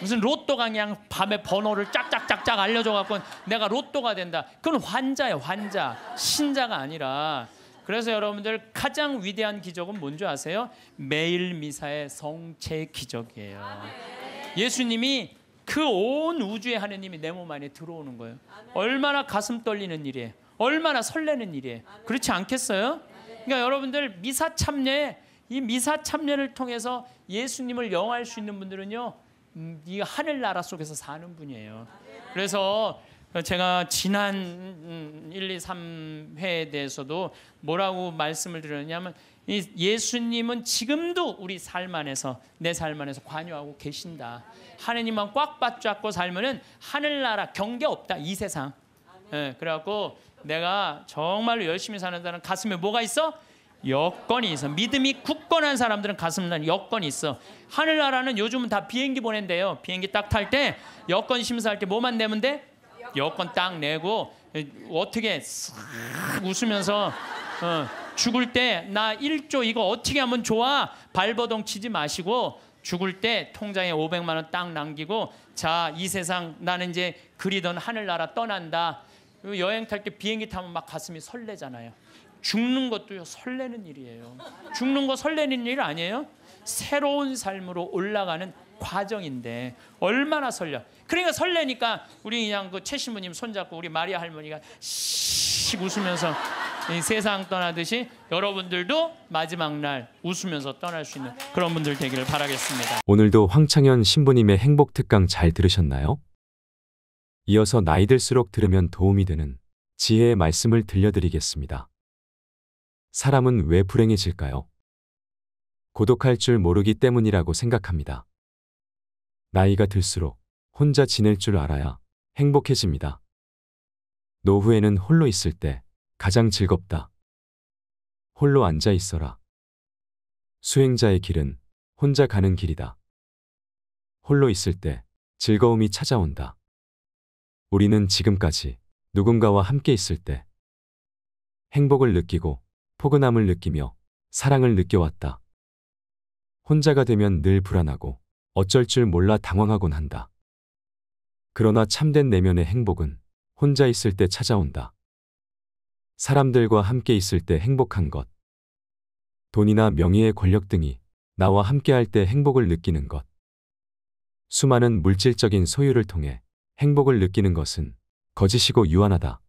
무슨 로또가 그냥 밤에 번호를 짝짝짝짝 알려줘 갖고 내가 로또가 된다. 그건 환자예요, 환자. 신자가 아니라 그래서 여러분들 가장 위대한 기적은 뭔지 아세요? 매일 미사의 성체 기적이에요. 예수님이 그 온 우주의 하느님이 내 몸 안에 들어오는 거예요. 얼마나 가슴 떨리는 일이에요. 얼마나 설레는 일이에요. 그렇지 않겠어요? 그러니까 여러분들 미사 참여이 미사 참여를 통해서 예수님을 영할 수 있는 분들은요. 음, 이 하늘나라 속에서 사는 분이에요. 그래서 제가 지난 1, 2, 3회에 대해서도 뭐라고 말씀을 드렸냐면 예수님은 지금도 우리 삶 안에서 내 삶 안에서 관여하고 계신다. 하느님만 꽉 붙잡고 살면은 하늘나라 경계 없다 이 세상. 예, 그래갖고 내가 정말로 열심히 사는 사람 가슴에 뭐가 있어? 여건이 있어. 믿음이 굳건한 사람들은 가슴난 여건이 있어. 하늘나라는 요즘은 다 비행기 보낸대요. 비행기 딱 탈 때 여건 심사할 때 뭐만 내면 돼? 여권 딱 내고 어떻게 싹 웃으면서 어, 죽을 때 나 1조 이거 어떻게 하면 좋아? 발버둥 치지 마시고 죽을 때 통장에 500만 원 딱 남기고 자 이 세상 나는 이제 그리던 하늘나라 떠난다. 여행 탈 때 비행기 타면 막 가슴이 설레잖아요. 죽는 것도 설레는 일이에요. 죽는 거 설레는 일 아니에요? 새로운 삶으로 올라가는 과정인데 얼마나 설려 그러니까 설레니까 우리 그냥 그최 신부님 손잡고 우리 마리아 할머니가 씩 웃으면서 세상 떠나듯이 여러분들도 마지막 날 웃으면서 떠날 수 있는 그런 분들 되기를 바라겠습니다.
오늘도 황창현 신부님의 행복 특강 잘 들으셨나요? 이어서 나이 들수록 들으면 도움이 되는 지혜의 말씀을 들려드리겠습니다. 사람은 왜 불행해질까요? 고독할 줄 모르기 때문이라고 생각합니다. 나이가 들수록 혼자 지낼 줄 알아야 행복해집니다. 노후에는 홀로 있을 때 가장 즐겁다. 홀로 앉아 있어라. 수행자의 길은 혼자 가는 길이다. 홀로 있을 때 즐거움이 찾아온다. 우리는 지금까지 누군가와 함께 있을 때 행복을 느끼고 포근함을 느끼며 사랑을 느껴왔다. 혼자가 되면 늘 불안하고 어쩔 줄 몰라 당황하곤 한다. 그러나 참된 내면의 행복은 혼자 있을 때 찾아온다. 사람들과 함께 있을 때 행복한 것. 돈이나 명예의 권력 등이 나와 함께할 때 행복을 느끼는 것. 수많은 물질적인 소유를 통해 행복을 느끼는 것은 거짓이고 유한하다.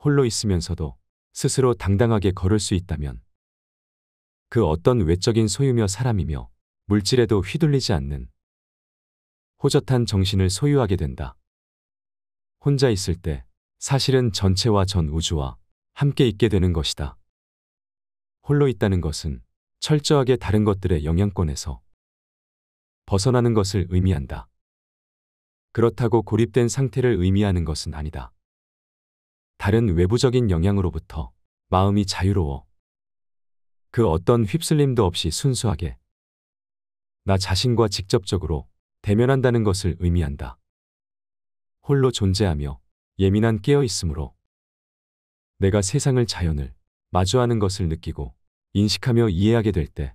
홀로 있으면서도 스스로 당당하게 걸을 수 있다면 그 어떤 외적인 소유며 사람이며 물질에도 휘둘리지 않는 호젓한 정신을 소유하게 된다. 혼자 있을 때 사실은 전체와 전 우주와 함께 있게 되는 것이다. 홀로 있다는 것은 철저하게 다른 것들의 영향권에서 벗어나는 것을 의미한다. 그렇다고 고립된 상태를 의미하는 것은 아니다. 다른 외부적인 영향으로부터 마음이 자유로워 그 어떤 휩쓸림도 없이 순수하게 나 자신과 직접적으로 대면한다는 것을 의미한다. 홀로 존재하며 예민한 깨어있으므로 내가 세상을 자연을 마주하는 것을 느끼고 인식하며 이해하게 될 때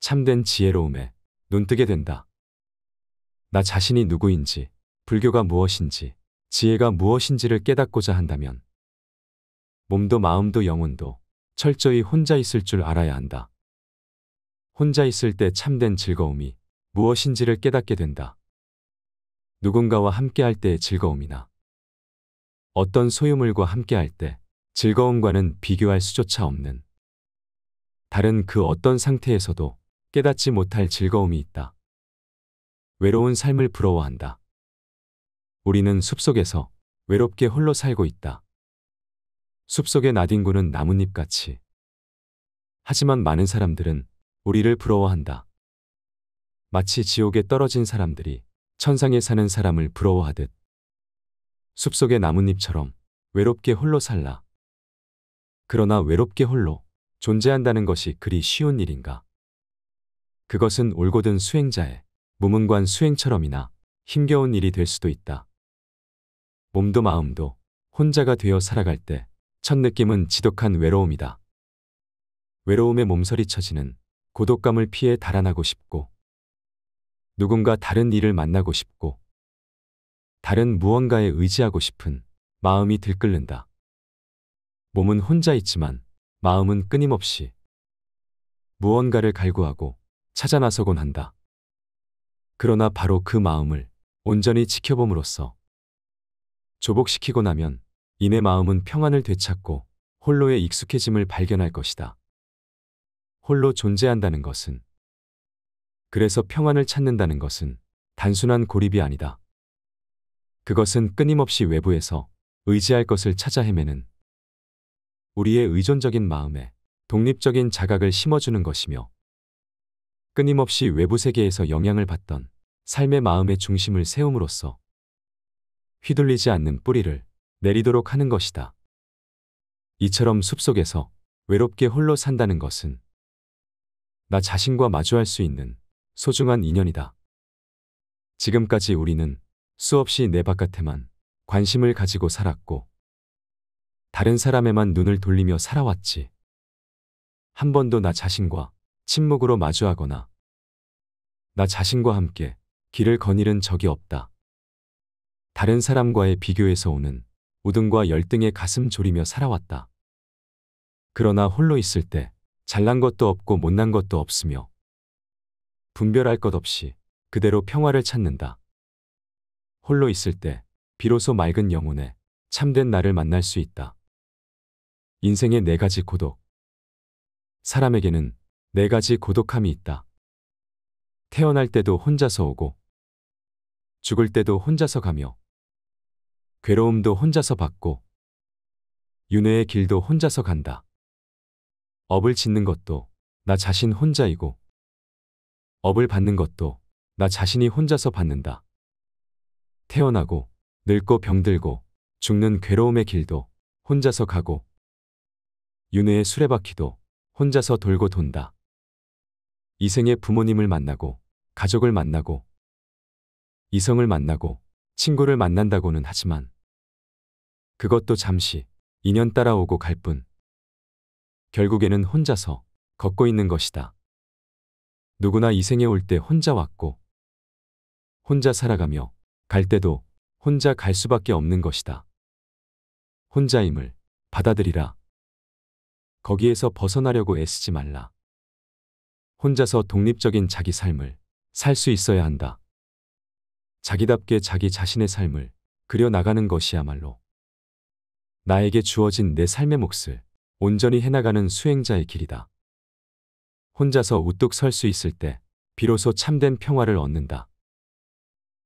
참된 지혜로움에 눈뜨게 된다. 나 자신이 누구인지, 불교가 무엇인지, 지혜가 무엇인지를 깨닫고자 한다면 몸도 마음도 영혼도 철저히 혼자 있을 줄 알아야 한다. 혼자 있을 때 참된 즐거움이 무엇인지를 깨닫게 된다. 누군가와 함께할 때의 즐거움이나 어떤 소유물과 함께할 때 즐거움과는 비교할 수조차 없는 다른 그 어떤 상태에서도 깨닫지 못할 즐거움이 있다. 외로운 삶을 부러워한다. 우리는 숲속에서 외롭게 홀로 살고 있다. 숲속의 나뒹구는 나뭇잎같이. 하지만 많은 사람들은 우리를 부러워한다. 마치 지옥에 떨어진 사람들이 천상에 사는 사람을 부러워하듯 숲속의 나뭇잎처럼 외롭게 홀로 살라. 그러나 외롭게 홀로 존재한다는 것이 그리 쉬운 일인가? 그것은 올곧은 수행자의 무문관 수행처럼이나 힘겨운 일이 될 수도 있다. 몸도 마음도 혼자가 되어 살아갈 때 첫 느낌은 지독한 외로움이다. 외로움에 몸서리 쳐지는 고독감을 피해 달아나고 싶고 누군가 다른 일을 만나고 싶고 다른 무언가에 의지하고 싶은 마음이 들끓는다. 몸은 혼자 있지만 마음은 끊임없이 무언가를 갈구하고 찾아 나서곤 한다. 그러나 바로 그 마음을 온전히 지켜봄으로써 조복시키고 나면 이내 마음은 평안을 되찾고 홀로의 익숙해짐을 발견할 것이다. 홀로 존재한다는 것은 그래서 평안을 찾는다는 것은 단순한 고립이 아니다. 그것은 끊임없이 외부에서 의지할 것을 찾아 헤매는 우리의 의존적인 마음에 독립적인 자각을 심어주는 것이며 끊임없이 외부 세계에서 영향을 받던 삶의 마음의 중심을 세움으로써 휘둘리지 않는 뿌리를 내리도록 하는 것이다. 이처럼 숲속에서 외롭게 홀로 산다는 것은 나 자신과 마주할 수 있는 소중한 인연이다. 지금까지 우리는 수없이 내 바깥에만 관심을 가지고 살았고 다른 사람에만 눈을 돌리며 살아왔지. 한 번도 나 자신과 침묵으로 마주하거나 나 자신과 함께 길을 거닐은 적이 없다. 다른 사람과의 비교에서 오는 우등과 열등에 가슴 졸이며 살아왔다. 그러나 홀로 있을 때 잘난 것도 없고 못난 것도 없으며 분별할 것 없이 그대로 평화를 찾는다. 홀로 있을 때 비로소 맑은 영혼에 참된 나를 만날 수 있다. 인생의 네 가지 고독. 사람에게는 네 가지 고독함이 있다. 태어날 때도 혼자서 오고, 죽을 때도 혼자서 가며, 괴로움도 혼자서 받고, 윤회의 길도 혼자서 간다. 업을 짓는 것도 나 자신 혼자이고, 업을 받는 것도 나 자신이 혼자서 받는다. 태어나고 늙고 병들고 죽는 괴로움의 길도 혼자서 가고 윤회의 수레바퀴도 혼자서 돌고 돈다. 이생의 부모님을 만나고 가족을 만나고 이성을 만나고 친구를 만난다고는 하지만 그것도 잠시 인연 따라오고 갈 뿐 결국에는 혼자서 걷고 있는 것이다. 누구나 이 생에 올 때 혼자 왔고 혼자 살아가며 갈 때도 혼자 갈 수밖에 없는 것이다. 혼자임을 받아들이라. 거기에서 벗어나려고 애쓰지 말라. 혼자서 독립적인 자기 삶을 살 수 있어야 한다. 자기답게 자기 자신의 삶을 그려나가는 것이야말로 나에게 주어진 내 삶의 몫을 온전히 해나가는 수행자의 길이다. 혼자서 우뚝 설 수 있을 때 비로소 참된 평화를 얻는다.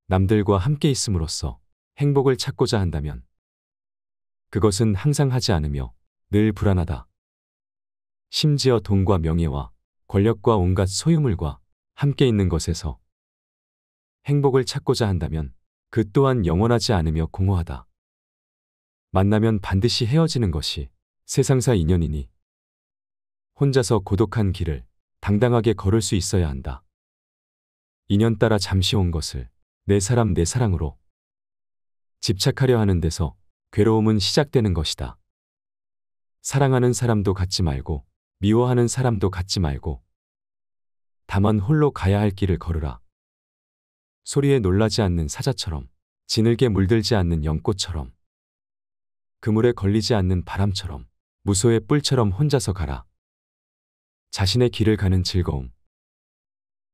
남들과 함께 있음으로써 행복을 찾고자 한다면 그것은 항상 하지 않으며 늘 불안하다. 심지어 돈과 명예와 권력과 온갖 소유물과 함께 있는 것에서 행복을 찾고자 한다면 그 또한 영원하지 않으며 공허하다. 만나면 반드시 헤어지는 것이 세상사 인연이니 혼자서 고독한 길을 당당하게 걸을 수 있어야 한다. 인연 따라 잠시 온 것을 내 사람 내 사랑으로 집착하려 하는 데서 괴로움은 시작되는 것이다. 사랑하는 사람도 갖지 말고 미워하는 사람도 갖지 말고 다만 홀로 가야 할 길을 걸으라. 소리에 놀라지 않는 사자처럼 지늘게 물들지 않는 연꽃처럼 그물에 걸리지 않는 바람처럼 무소의 뿔처럼 혼자서 가라. 자신의 길을 가는 즐거움.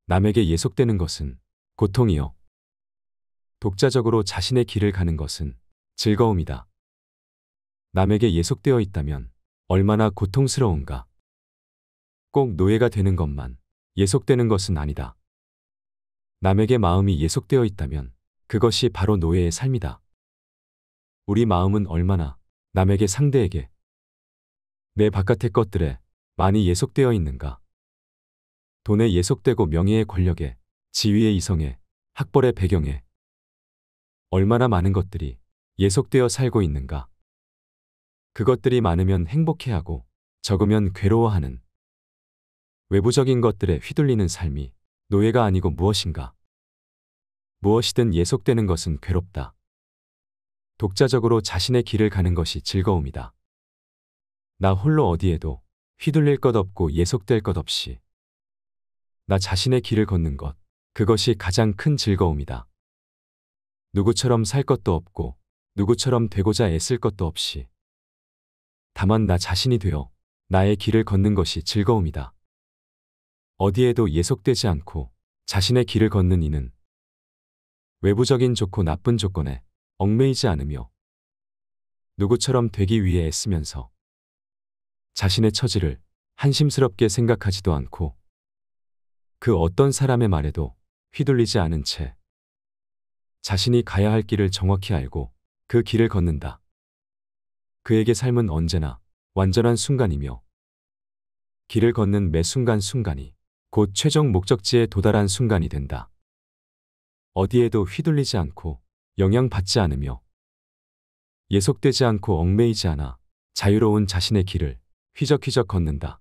남에게 예속되는 것은 고통이요. 독자적으로 자신의 길을 가는 것은 즐거움이다. 남에게 예속되어 있다면 얼마나 고통스러운가. 꼭 노예가 되는 것만 예속되는 것은 아니다. 남에게 마음이 예속되어 있다면 그것이 바로 노예의 삶이다. 우리 마음은 얼마나 남에게 상대에게 내 바깥의 것들에 많이 예속되어 있는가? 돈에 예속되고 명예의 권력에, 지위의 이성에, 학벌의 배경에 얼마나 많은 것들이 예속되어 살고 있는가? 그것들이 많으면 행복해하고 적으면 괴로워하는 외부적인 것들에 휘둘리는 삶이 노예가 아니고 무엇인가? 무엇이든 예속되는 것은 괴롭다. 독자적으로 자신의 길을 가는 것이 즐거움이다. 나 홀로 어디에도 휘둘릴 것 없고 예속될 것 없이 나 자신의 길을 걷는 것, 그것이 가장 큰 즐거움이다. 누구처럼 살 것도 없고 누구처럼 되고자 애쓸 것도 없이 다만 나 자신이 되어 나의 길을 걷는 것이 즐거움이다. 어디에도 예속되지 않고 자신의 길을 걷는 이는 외부적인 좋고 나쁜 조건에 얽매이지 않으며 누구처럼 되기 위해 애쓰면서 자신의 처지를 한심스럽게 생각하지도 않고 그 어떤 사람의 말에도 휘둘리지 않은 채 자신이 가야 할 길을 정확히 알고 그 길을 걷는다. 그에게 삶은 언제나 완전한 순간이며 길을 걷는 매 순간순간이 곧 최종 목적지에 도달한 순간이 된다. 어디에도 휘둘리지 않고 영향받지 않으며 예속되지 않고 얽매이지 않아 자유로운 자신의 길을 휘적휘적 걷는다.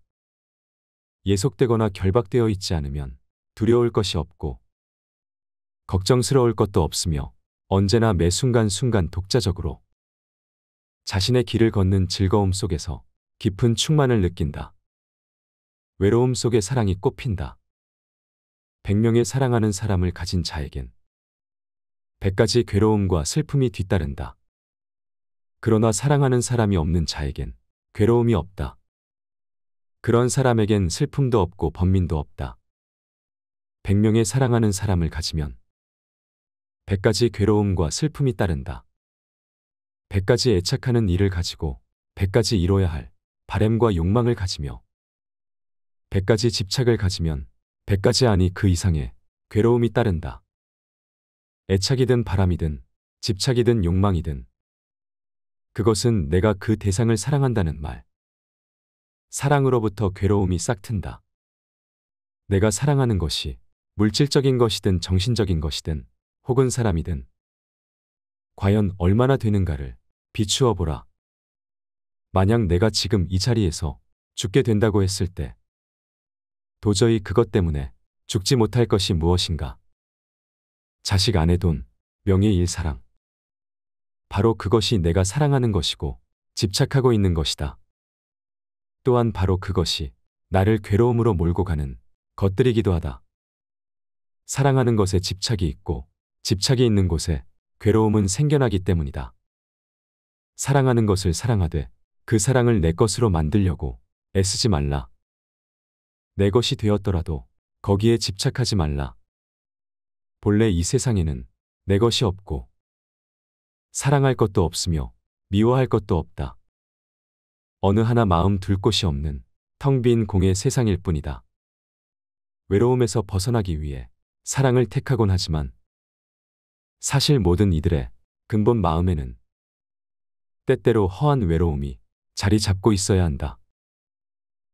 예속되거나 결박되어 있지 않으면 두려울 것이 없고 걱정스러울 것도 없으며 언제나 매 순간순간 독자적으로 자신의 길을 걷는 즐거움 속에서 깊은 충만을 느낀다. 외로움 속에 사랑이 꽃핀다. 100명의 사랑하는 사람을 가진 자에겐 100가지 괴로움과 슬픔이 뒤따른다. 그러나 사랑하는 사람이 없는 자에겐 괴로움이 없다. 그런 사람에겐 슬픔도 없고 번민도 없다. 100명의 사랑하는 사람을 가지면 100가지 괴로움과 슬픔이 따른다. 100가지 애착하는 일을 가지고 100가지 이뤄야 할 바램과 욕망을 가지며 100가지 집착을 가지면 100가지 아니 그 이상의 괴로움이 따른다. 애착이든 바람이든 집착이든 욕망이든 그것은 내가 그 대상을 사랑한다는 말. 사랑으로부터 괴로움이 싹튼다. 내가 사랑하는 것이 물질적인 것이든 정신적인 것이든 혹은 사람이든 과연 얼마나 되는가를 비추어 보라. 만약 내가 지금 이 자리에서 죽게 된다고 했을 때 도저히 그것 때문에 죽지 못할 것이 무엇인가? 자식 아내 돈, 명예 일 사랑. 바로 그것이 내가 사랑하는 것이고 집착하고 있는 것이다. 또한 바로 그것이 나를 괴로움으로 몰고 가는 것들이기도 하다. 사랑하는 것에 집착이 있고 집착이 있는 곳에 괴로움은 생겨나기 때문이다. 사랑하는 것을 사랑하되 그 사랑을 내 것으로 만들려고 애쓰지 말라. 내 것이 되었더라도 거기에 집착하지 말라. 본래 이 세상에는 내 것이 없고 사랑할 것도 없으며 미워할 것도 없다. 어느 하나 마음 둘 곳이 없는 텅 빈 공의 세상일 뿐이다. 외로움에서 벗어나기 위해 사랑을 택하곤 하지만 사실 모든 이들의 근본 마음에는 때때로 허한 외로움이 자리 잡고 있어야 한다.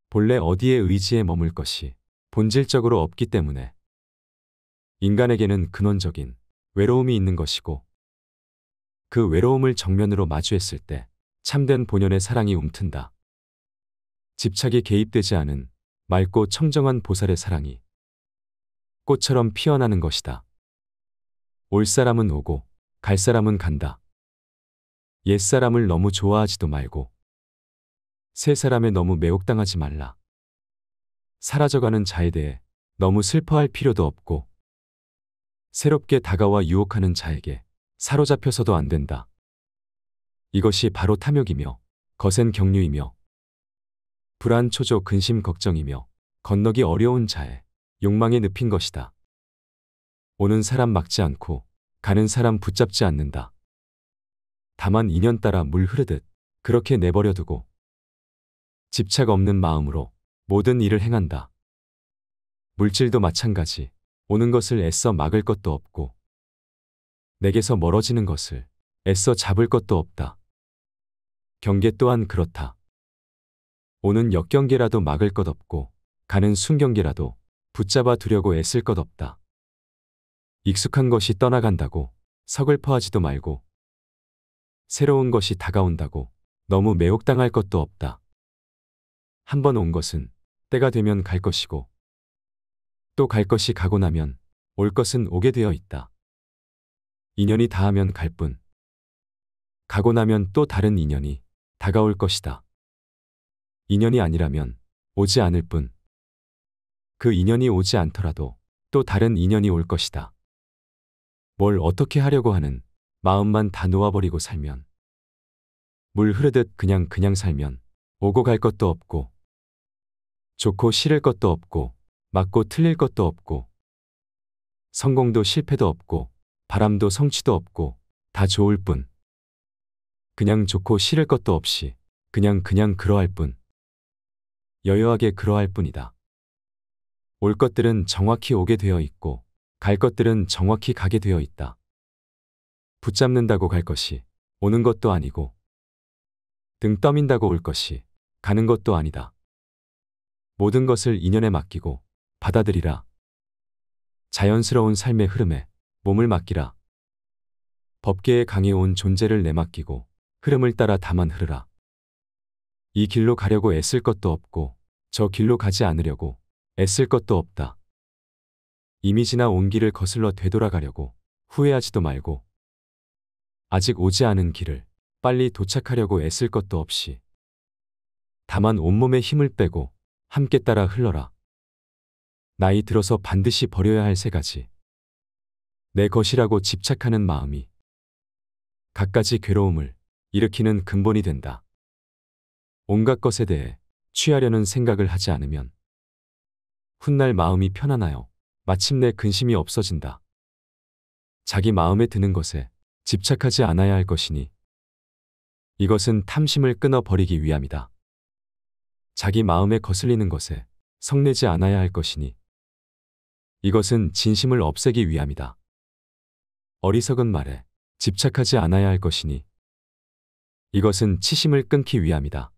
본래 어디에 의지에 머물 것이 본질적으로 없기 때문에 인간에게는 근원적인 외로움이 있는 것이고 그 외로움을 정면으로 마주했을 때 참된 본연의 사랑이 움튼다. 집착이 개입되지 않은 맑고 청정한 보살의 사랑이 꽃처럼 피어나는 것이다. 올 사람은 오고 갈 사람은 간다. 옛 사람을 너무 좋아하지도 말고 새 사람에 너무 매혹당하지 말라. 사라져가는 자에 대해 너무 슬퍼할 필요도 없고 새롭게 다가와 유혹하는 자에게 사로잡혀서도 안 된다. 이것이 바로 탐욕이며 거센 경류이며 불안, 초조, 근심, 걱정이며 건너기 어려운 자의 욕망에 눕힌 것이다. 오는 사람 막지 않고 가는 사람 붙잡지 않는다. 다만 인연 따라 물 흐르듯 그렇게 내버려두고 집착 없는 마음으로 모든 일을 행한다. 물질도 마찬가지 오는 것을 애써 막을 것도 없고 내게서 멀어지는 것을 애써 잡을 것도 없다. 경계 또한 그렇다. 오는 역경계라도 막을 것 없고 가는 순경계라도 붙잡아 두려고 애쓸 것 없다. 익숙한 것이 떠나간다고 서글퍼하지도 말고 새로운 것이 다가온다고 너무 매혹당할 것도 없다. 한번 온 것은 때가 되면 갈 것이고 또 갈 것이 가고 나면 올 것은 오게 되어 있다. 인연이 다하면 갈 뿐. 가고 나면 또 다른 인연이 다가올 것이다. 인연이 아니라면 오지 않을 뿐. 그 인연이 오지 않더라도 또 다른 인연이 올 것이다. 뭘 어떻게 하려고 하는 마음만 다 놓아버리고 살면 물 흐르듯 그냥 그냥 살면 오고 갈 것도 없고 좋고 싫을 것도 없고 맞고 틀릴 것도 없고 성공도 실패도 없고 바람도 성취도 없고 다 좋을 뿐. 그냥 좋고 싫을 것도 없이 그냥 그냥 그러할 뿐. 여여하게 그러할 뿐이다. 올 것들은 정확히 오게 되어 있고 갈 것들은 정확히 가게 되어 있다. 붙잡는다고 갈 것이 오는 것도 아니고 등 떠민다고 올 것이 가는 것도 아니다. 모든 것을 인연에 맡기고 받아들이라. 자연스러운 삶의 흐름에 몸을 맡기라. 법계에 강해온 존재를 내맡기고 흐름을 따라 다만 흐르라. 이 길로 가려고 애쓸 것도 없고 저 길로 가지 않으려고 애쓸 것도 없다. 이미 지나 온 길을 거슬러 되돌아가려고 후회하지도 말고 아직 오지 않은 길을 빨리 도착하려고 애쓸 것도 없이 다만 온몸에 힘을 빼고 함께 따라 흘러라. 나이 들어서 반드시 버려야 할 세 가지. 내 것이라고 집착하는 마음이 갖가지 괴로움을 일으키는 근본이 된다. 온갖 것에 대해 취하려는 생각을 하지 않으면 훗날 마음이 편안하여 마침내 근심이 없어진다. 자기 마음에 드는 것에 집착하지 않아야 할 것이니 이것은 탐심을 끊어버리기 위함이다. 자기 마음에 거슬리는 것에 성내지 않아야 할 것이니 이것은 진심을 없애기 위함이다. 어리석은 말에 집착하지 않아야 할 것이니 이것은 치심을 끊기 위함이다.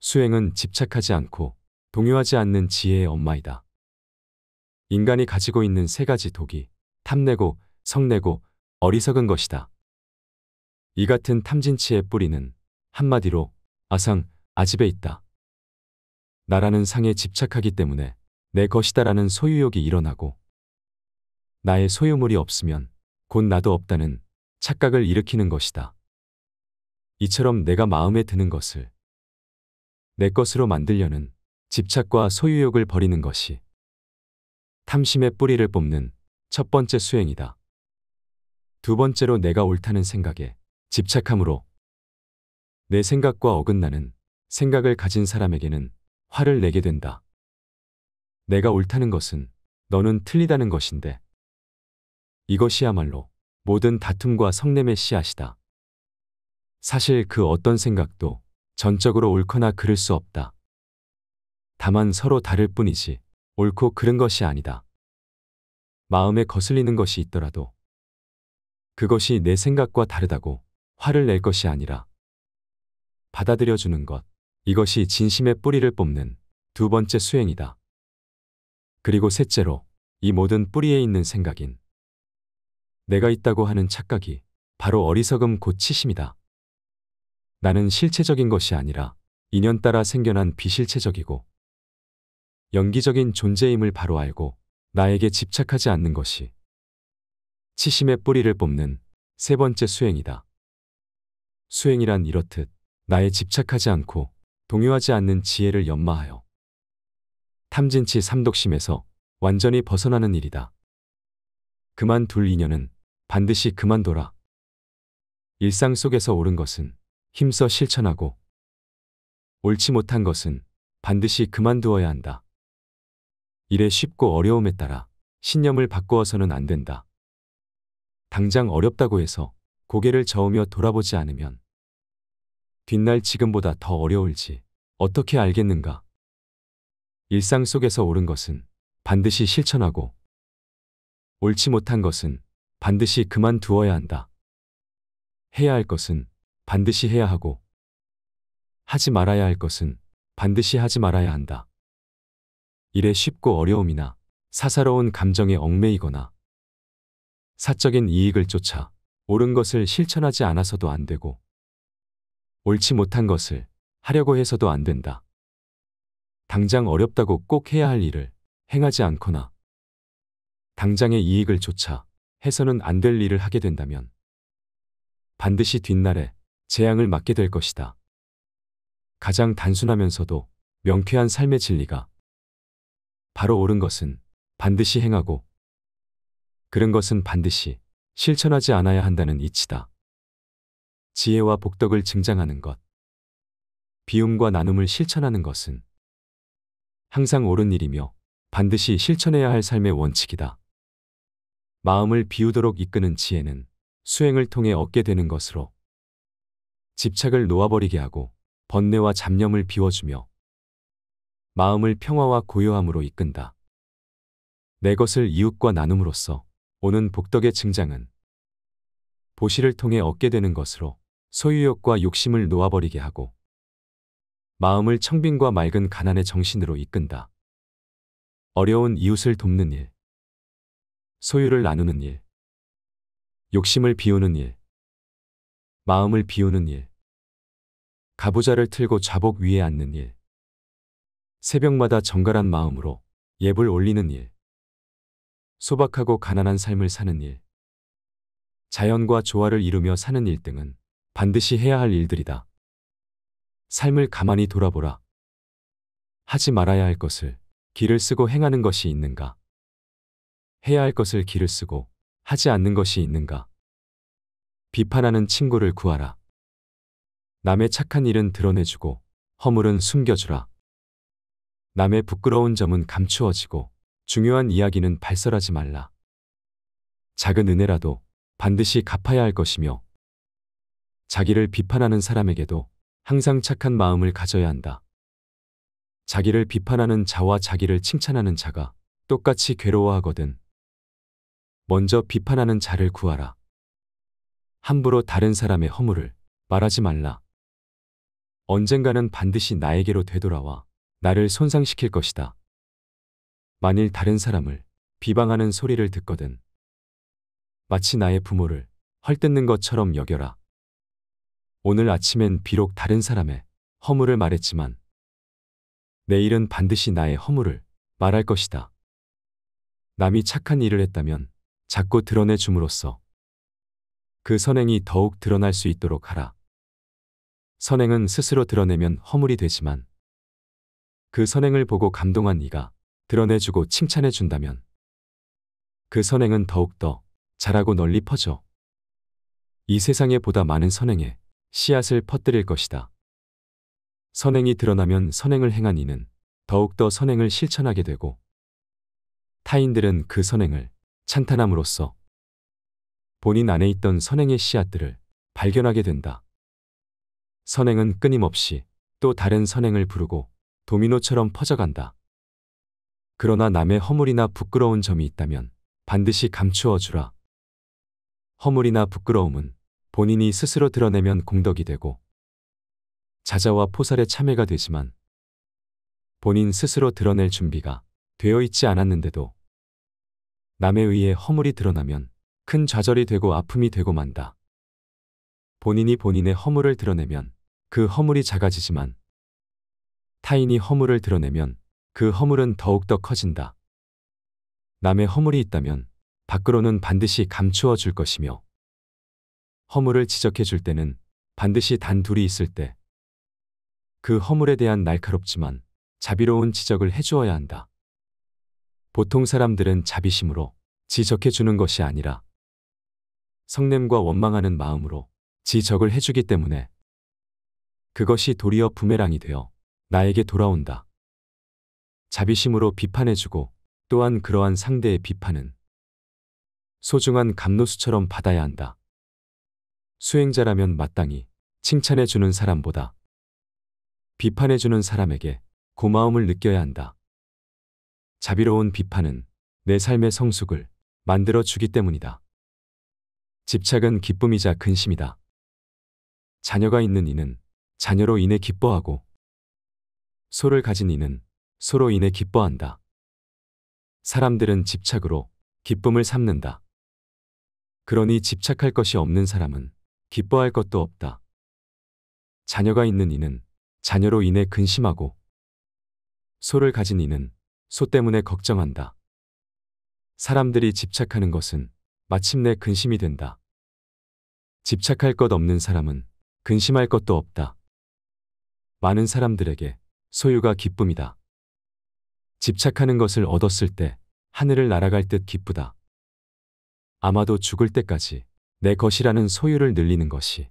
수행은 집착하지 않고 동요하지 않는 지혜의 엄마이다. 인간이 가지고 있는 세 가지 독이 탐내고 성내고 어리석은 것이다. 이 같은 탐진치의 뿌리는 한마디로 아상, 아집에 있다. 나라는 상에 집착하기 때문에 내 것이다라는 소유욕이 일어나고 나의 소유물이 없으면 곧 나도 없다는 착각을 일으키는 것이다. 이처럼 내가 마음에 드는 것을 내 것으로 만들려는 집착과 소유욕을 버리는 것이 탐심의 뿌리를 뽑는 첫 번째 수행이다. 두 번째로 내가 옳다는 생각에 집착함으로 내 생각과 어긋나는 생각을 가진 사람에게는 화를 내게 된다. 내가 옳다는 것은 너는 틀리다는 것인데 이것이야말로 모든 다툼과 성냄의 씨앗이다. 사실 그 어떤 생각도 전적으로 옳거나 그를 수 없다. 다만 서로 다를 뿐이지 옳고 그른 것이 아니다. 마음에 거슬리는 것이 있더라도 그것이 내 생각과 다르다고 화를 낼 것이 아니라 받아들여주는 것, 이것이 진심의 뿌리를 뽑는 두 번째 수행이다. 그리고 셋째로 이 모든 뿌리에 있는 생각인 내가 있다고 하는 착각이 바로 어리석음 고치심이다. 나는 실체적인 것이 아니라 인연 따라 생겨난 비실체적이고 연기적인 존재임을 바로 알고 나에게 집착하지 않는 것이 치심의 뿌리를 뽑는 세 번째 수행이다. 수행이란 이렇듯 나에 집착하지 않고 동요하지 않는 지혜를 연마하여 탐진치 삼독심에서 완전히 벗어나는 일이다. 그만둘 인연은 반드시 그만둬라. 일상 속에서 옳은 것은 힘써 실천하고 옳지 못한 것은 반드시 그만두어야 한다. 일의 쉽고 어려움에 따라 신념을 바꾸어서는 안 된다. 당장 어렵다고 해서 고개를 저으며 돌아보지 않으면 뒷날 지금보다 더 어려울지 어떻게 알겠는가? 일상 속에서 옳은 것은 반드시 실천하고 옳지 못한 것은 반드시 그만두어야 한다. 해야 할 것은 반드시 해야 하고 하지 말아야 할 것은 반드시 하지 말아야 한다. 일에 쉽고 어려움이나 사사로운 감정에 얽매이거나 사적인 이익을 쫓아 옳은 것을 실천하지 않아서도 안 되고 옳지 못한 것을 하려고 해서도 안 된다. 당장 어렵다고 꼭 해야 할 일을 행하지 않거나 당장의 이익을 쫓아 해서는 안 될 일을 하게 된다면 반드시 뒷날에 재앙을 맞게 될 것이다. 가장 단순하면서도 명쾌한 삶의 진리가 바로 옳은 것은 반드시 행하고 그런 것은 반드시 실천하지 않아야 한다는 이치다. 지혜와 복덕을 증장하는 것, 비움과 나눔을 실천하는 것은 항상 옳은 일이며 반드시 실천해야 할 삶의 원칙이다. 마음을 비우도록 이끄는 지혜는 수행을 통해 얻게 되는 것으로 집착을 놓아버리게 하고 번뇌와 잡념을 비워주며 마음을 평화와 고요함으로 이끈다. 내 것을 이웃과 나눔으로써 오는 복덕의 증장은 보시를 통해 얻게 되는 것으로 소유욕과 욕심을 놓아버리게 하고 마음을 청빈과 맑은 가난의 정신으로 이끈다. 어려운 이웃을 돕는 일, 소유를 나누는 일, 욕심을 비우는 일, 마음을 비우는 일, 가부좌를 틀고 좌복 위에 앉는 일. 새벽마다 정갈한 마음으로 예불 올리는 일. 소박하고 가난한 삶을 사는 일. 자연과 조화를 이루며 사는 일 등은 반드시 해야 할 일들이다. 삶을 가만히 돌아보라. 하지 말아야 할 것을 길을 쓰고 행하는 것이 있는가? 해야 할 것을 길을 쓰고 하지 않는 것이 있는가? 비판하는 친구를 구하라. 남의 착한 일은 드러내주고 허물은 숨겨주라. 남의 부끄러운 점은 감추어지고 중요한 이야기는 발설하지 말라. 작은 은혜라도 반드시 갚아야 할 것이며 자기를 비판하는 사람에게도 항상 착한 마음을 가져야 한다. 자기를 비판하는 자와 자기를 칭찬하는 자가 똑같이 괴로워하거든. 먼저 비판하는 자를 구하라. 함부로 다른 사람의 허물을 말하지 말라. 언젠가는 반드시 나에게로 되돌아와 나를 손상시킬 것이다. 만일 다른 사람을 비방하는 소리를 듣거든 마치 나의 부모를 헐뜯는 것처럼 여겨라. 오늘 아침엔 비록 다른 사람의 허물을 말했지만 내일은 반드시 나의 허물을 말할 것이다. 남이 착한 일을 했다면 자꾸 드러내 줌으로써 그 선행이 더욱 드러날 수 있도록 하라. 선행은 스스로 드러내면 허물이 되지만 그 선행을 보고 감동한 이가 드러내주고 칭찬해 준다면 그 선행은 더욱더 자라고 널리 퍼져 이 세상에 보다 많은 선행에 씨앗을 퍼뜨릴 것이다. 선행이 드러나면 선행을 행한 이는 더욱더 선행을 실천하게 되고 타인들은 그 선행을 찬탄함으로써 본인 안에 있던 선행의 씨앗들을 발견하게 된다. 선행은 끊임없이 또 다른 선행을 부르고 도미노처럼 퍼져간다. 그러나 남의 허물이나 부끄러운 점이 있다면 반드시 감추어 주라. 허물이나 부끄러움은 본인이 스스로 드러내면 공덕이 되고 자자와 포살의 참회가 되지만 본인 스스로 드러낼 준비가 되어 있지 않았는데도 남에 의해 허물이 드러나면 큰 좌절이 되고 아픔이 되고 만다. 본인이 본인의 허물을 드러내면 그 허물이 작아지지만 타인이 허물을 드러내면 그 허물은 더욱더 커진다. 남의 허물이 있다면 밖으로는 반드시 감추어 줄 것이며 허물을 지적해 줄 때는 반드시 단 둘이 있을 때 그 허물에 대한 날카롭지만 자비로운 지적을 해 주어야 한다. 보통 사람들은 자비심으로 지적해 주는 것이 아니라 성냄과 원망하는 마음으로 지적을 해주기 때문에 그것이 도리어 부메랑이 되어 나에게 돌아온다. 자비심으로 비판해주고 또한 그러한 상대의 비판은 소중한 감노수처럼 받아야 한다. 수행자라면 마땅히 칭찬해주는 사람보다 비판해주는 사람에게 고마움을 느껴야 한다. 자비로운 비판은 내 삶의 성숙을 만들어 주기 때문이다. 집착은 기쁨이자 근심이다. 자녀가 있는 이는 자녀로 인해 기뻐하고 소를 가진 이는 소로 인해 기뻐한다. 사람들은 집착으로 기쁨을 삼는다. 그러니 집착할 것이 없는 사람은 기뻐할 것도 없다. 자녀가 있는 이는 자녀로 인해 근심하고 소를 가진 이는 소 때문에 걱정한다. 사람들이 집착하는 것은 마침내 근심이 된다. 집착할 것 없는 사람은 근심할 것도 없다. 많은 사람들에게 소유가 기쁨이다. 집착하는 것을 얻었을 때 하늘을 날아갈 듯 기쁘다. 아마도 죽을 때까지 내 것이라는 소유를 늘리는 것이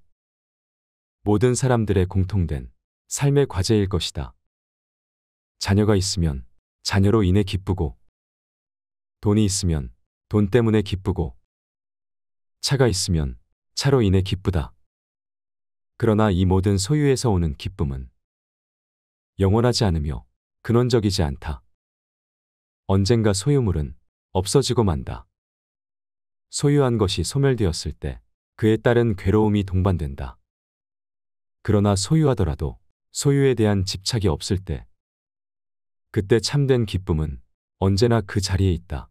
모든 사람들의 공통된 삶의 과제일 것이다. 자녀가 있으면 자녀로 인해 기쁘고 돈이 있으면 돈 때문에 기쁘고 차가 있으면 차로 인해 기쁘다. 그러나 이 모든 소유에서 오는 기쁨은 영원하지 않으며 근원적이지 않다. 언젠가 소유물은 없어지고 만다. 소유한 것이 소멸되었을 때 그에 따른 괴로움이 동반된다. 그러나 소유하더라도 소유에 대한 집착이 없을 때 그때 참된 기쁨은 언제나 그 자리에 있다.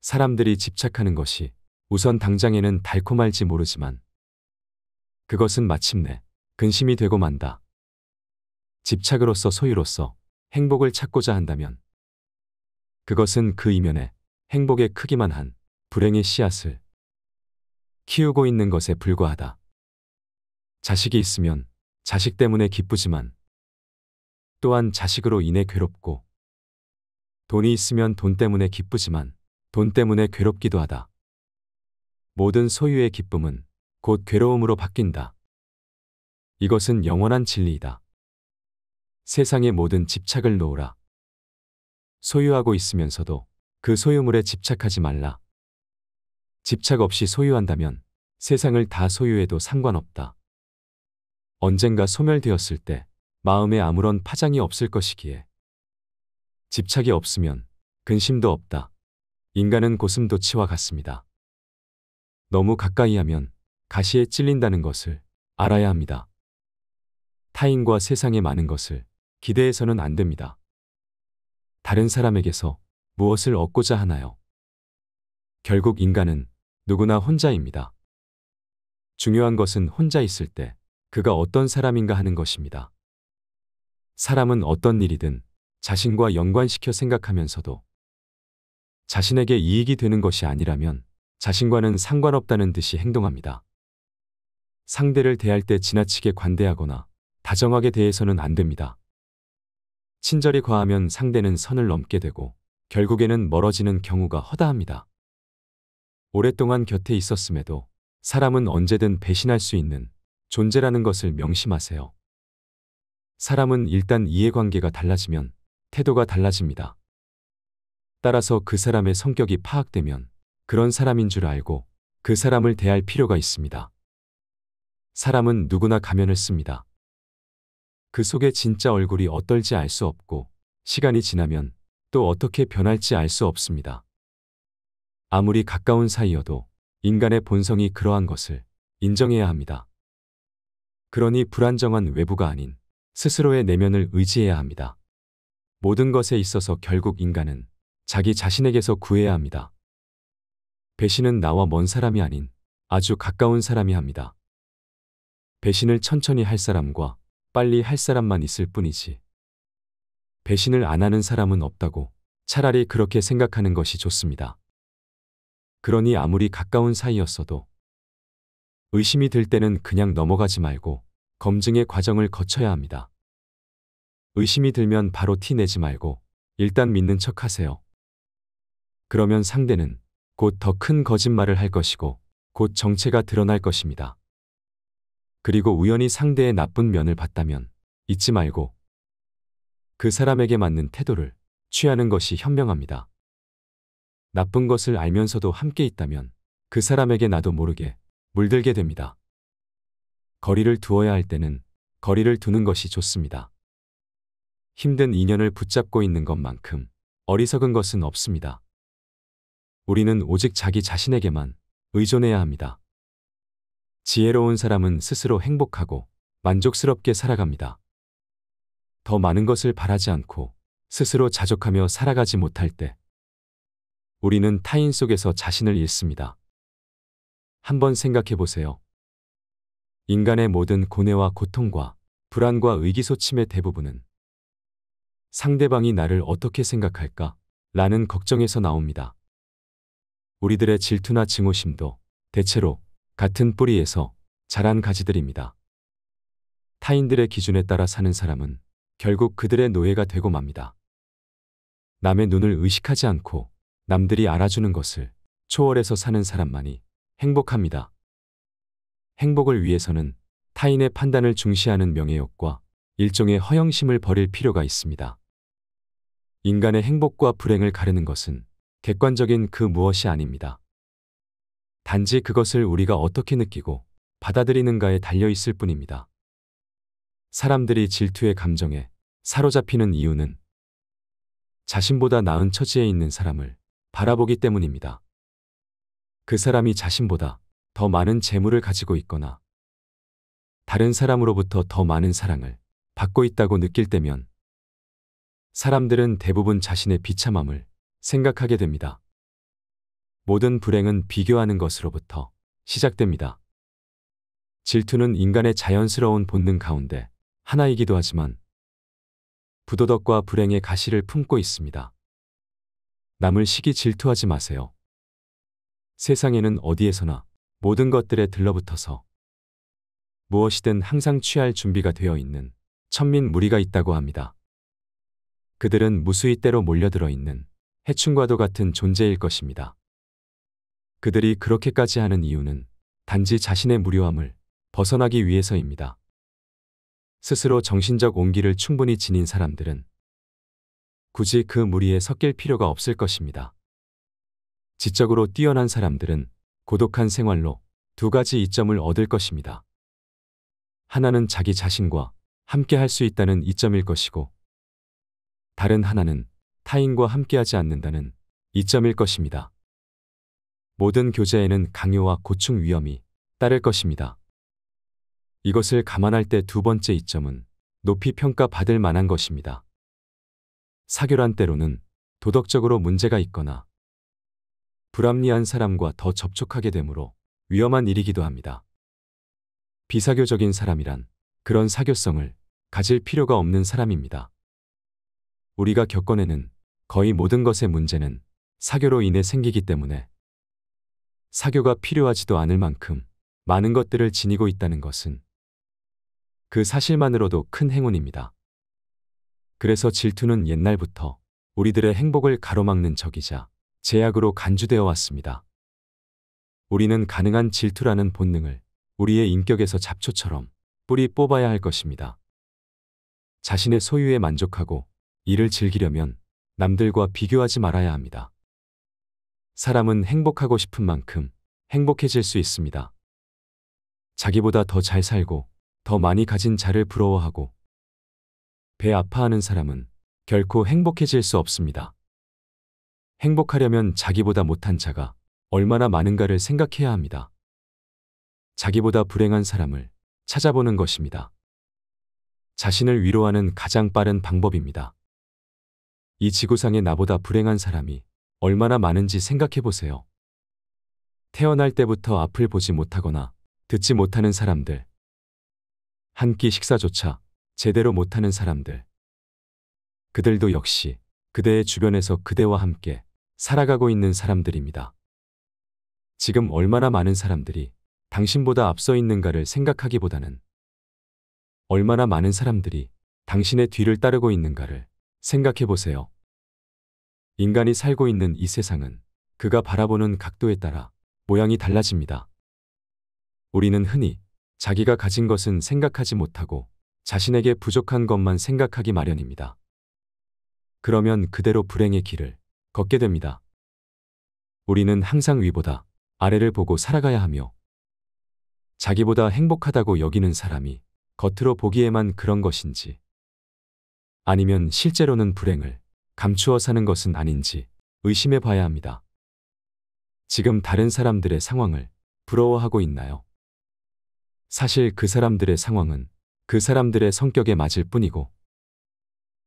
사람들이 집착하는 것이 우선 당장에는 달콤할지 모르지만 그것은 마침내 근심이 되고 만다. 집착으로서 소유로서 행복을 찾고자 한다면 그것은 그 이면에 행복의 크기만 한 불행의 씨앗을 키우고 있는 것에 불과하다. 자식이 있으면 자식 때문에 기쁘지만 또한 자식으로 인해 괴롭고 돈이 있으면 돈 때문에 기쁘지만 돈 때문에 괴롭기도 하다. 모든 소유의 기쁨은 곧 괴로움으로 바뀐다. 이것은 영원한 진리이다. 세상의 모든 집착을 놓으라. 소유하고 있으면서도 그 소유물에 집착하지 말라. 집착 없이 소유한다면 세상을 다 소유해도 상관없다. 언젠가 소멸되었을 때 마음에 아무런 파장이 없을 것이기에 집착이 없으면 근심도 없다. 인간은 고슴도치와 같습니다. 너무 가까이 하면 가시에 찔린다는 것을 알아야 합니다. 타인과 세상의 많은 것을 기대해서는 안 됩니다. 다른 사람에게서 무엇을 얻고자 하나요? 결국 인간은 누구나 혼자입니다. 중요한 것은 혼자 있을 때 그가 어떤 사람인가 하는 것입니다. 사람은 어떤 일이든 자신과 연관시켜 생각하면서도 자신에게 이익이 되는 것이 아니라면 자신과는 상관없다는 듯이 행동합니다. 상대를 대할 때 지나치게 관대하거나 다정하게 대해서는 안 됩니다. 친절이 과하면 상대는 선을 넘게 되고 결국에는 멀어지는 경우가 허다합니다. 오랫동안 곁에 있었음에도 사람은 언제든 배신할 수 있는 존재라는 것을 명심하세요. 사람은 일단 이해관계가 달라지면 태도가 달라집니다. 따라서 그 사람의 성격이 파악되면 그런 사람인 줄 알고 그 사람을 대할 필요가 있습니다. 사람은 누구나 가면을 씁니다. 그 속의 진짜 얼굴이 어떨지 알 수 없고 시간이 지나면 또 어떻게 변할지 알 수 없습니다. 아무리 가까운 사이여도 인간의 본성이 그러한 것을 인정해야 합니다. 그러니 불안정한 외부가 아닌 스스로의 내면을 의지해야 합니다. 모든 것에 있어서 결국 인간은 자기 자신에게서 구해야 합니다. 배신은 나와 먼 사람이 아닌 아주 가까운 사람이 합니다. 배신을 천천히 할 사람과 빨리 할 사람만 있을 뿐이지. 배신을 안 하는 사람은 없다고 차라리 그렇게 생각하는 것이 좋습니다. 그러니 아무리 가까운 사이였어도 의심이 들 때는 그냥 넘어가지 말고 검증의 과정을 거쳐야 합니다. 의심이 들면 바로 티 내지 말고 일단 믿는 척 하세요. 그러면 상대는 곧 더 큰 거짓말을 할 것이고 곧 정체가 드러날 것입니다. 그리고 우연히 상대의 나쁜 면을 봤다면 잊지 말고 그 사람에게 맞는 태도를 취하는 것이 현명합니다. 나쁜 것을 알면서도 함께 있다면 그 사람에게 나도 모르게 물들게 됩니다. 거리를 두어야 할 때는 거리를 두는 것이 좋습니다. 힘든 인연을 붙잡고 있는 것만큼 어리석은 것은 없습니다. 우리는 오직 자기 자신에게만 의존해야 합니다. 지혜로운 사람은 스스로 행복하고 만족스럽게 살아갑니다. 더 많은 것을 바라지 않고 스스로 자족하며 살아가지 못할 때 우리는 타인 속에서 자신을 잃습니다. 한번 생각해 보세요. 인간의 모든 고뇌와 고통과 불안과 의기소침의 대부분은 상대방이 나를 어떻게 생각할까? 라는 걱정에서 나옵니다. 우리들의 질투나 증오심도 대체로 같은 뿌리에서 자란 가지들입니다. 타인들의 기준에 따라 사는 사람은 결국 그들의 노예가 되고 맙니다. 남의 눈을 의식하지 않고 남들이 알아주는 것을 초월해서 사는 사람만이 행복합니다. 행복을 위해서는 타인의 판단을 중시하는 명예욕과 일종의 허영심을 버릴 필요가 있습니다. 인간의 행복과 불행을 가르는 것은 객관적인 그 무엇이 아닙니다. 단지 그것을 우리가 어떻게 느끼고 받아들이는가에 달려 있을 뿐입니다. 사람들이 질투의 감정에 사로잡히는 이유는 자신보다 나은 처지에 있는 사람을 바라보기 때문입니다. 그 사람이 자신보다 더 많은 재물을 가지고 있거나 다른 사람으로부터 더 많은 사랑을 받고 있다고 느낄 때면 사람들은 대부분 자신의 비참함을 생각하게 됩니다. 모든 불행은 비교하는 것으로부터 시작됩니다. 질투는 인간의 자연스러운 본능 가운데 하나이기도 하지만 부도덕과 불행의 가시를 품고 있습니다. 남을 시기 질투하지 마세요. 세상에는 어디에서나 모든 것들에 들러붙어서 무엇이든 항상 취할 준비가 되어 있는 천민 무리가 있다고 합니다. 그들은 무수히 때로 몰려들어 있는 해충과도 같은 존재일 것입니다. 그들이 그렇게까지 하는 이유는 단지 자신의 무료함을 벗어나기 위해서입니다. 스스로 정신적 온기를 충분히 지닌 사람들은 굳이 그 무리에 섞일 필요가 없을 것입니다. 지적으로 뛰어난 사람들은 고독한 생활로 두 가지 이점을 얻을 것입니다. 하나는 자기 자신과 함께 할 수 있다는 이점일 것이고, 다른 하나는 타인과 함께하지 않는다는 이점일 것입니다. 모든 교재에는 강요와 고충 위험이 따를 것입니다. 이것을 감안할 때 두 번째 이점은 높이 평가받을 만한 것입니다. 사교란 때로는 도덕적으로 문제가 있거나 불합리한 사람과 더 접촉하게 되므로 위험한 일이기도 합니다. 비사교적인 사람이란 그런 사교성을 가질 필요가 없는 사람입니다. 우리가 겪어내는 거의 모든 것의 문제는 사교로 인해 생기기 때문에 사교가 필요하지도 않을 만큼 많은 것들을 지니고 있다는 것은 그 사실만으로도 큰 행운입니다. 그래서 질투는 옛날부터 우리들의 행복을 가로막는 적이자 제약으로 간주되어 왔습니다. 우리는 가능한 질투라는 본능을 우리의 인격에서 잡초처럼 뿌리 뽑아야 할 것입니다. 자신의 소유에 만족하고 이를 즐기려면 남들과 비교하지 말아야 합니다. 사람은 행복하고 싶은 만큼 행복해질 수 있습니다. 자기보다 더 잘 살고 더 많이 가진 자를 부러워하고 배 아파하는 사람은 결코 행복해질 수 없습니다. 행복하려면 자기보다 못한 자가 얼마나 많은가를 생각해야 합니다. 자기보다 불행한 사람을 찾아보는 것입니다. 자신을 위로하는 가장 빠른 방법입니다. 이 지구상에 나보다 불행한 사람이 얼마나 많은지 생각해 보세요. 태어날 때부터 앞을 보지 못하거나 듣지 못하는 사람들. 한 끼 식사조차 제대로 못하는 사람들. 그들도 역시 그대의 주변에서 그대와 함께 살아가고 있는 사람들입니다. 지금 얼마나 많은 사람들이 당신보다 앞서 있는가를 생각하기보다는 얼마나 많은 사람들이 당신의 뒤를 따르고 있는가를 생각해 보세요. 인간이 살고 있는 이 세상은 그가 바라보는 각도에 따라 모양이 달라집니다. 우리는 흔히 자기가 가진 것은 생각하지 못하고 자신에게 부족한 것만 생각하기 마련입니다. 그러면 그대로 불행의 길을 걷게 됩니다. 우리는 항상 위보다 아래를 보고 살아가야 하며 자기보다 행복하다고 여기는 사람이 겉으로 보기에만 그런 것인지 아니면 실제로는 불행을 감추어 사는 것은 아닌지 의심해 봐야 합니다. 지금 다른 사람들의 상황을 부러워하고 있나요? 사실 그 사람들의 상황은 그 사람들의 성격에 맞을 뿐이고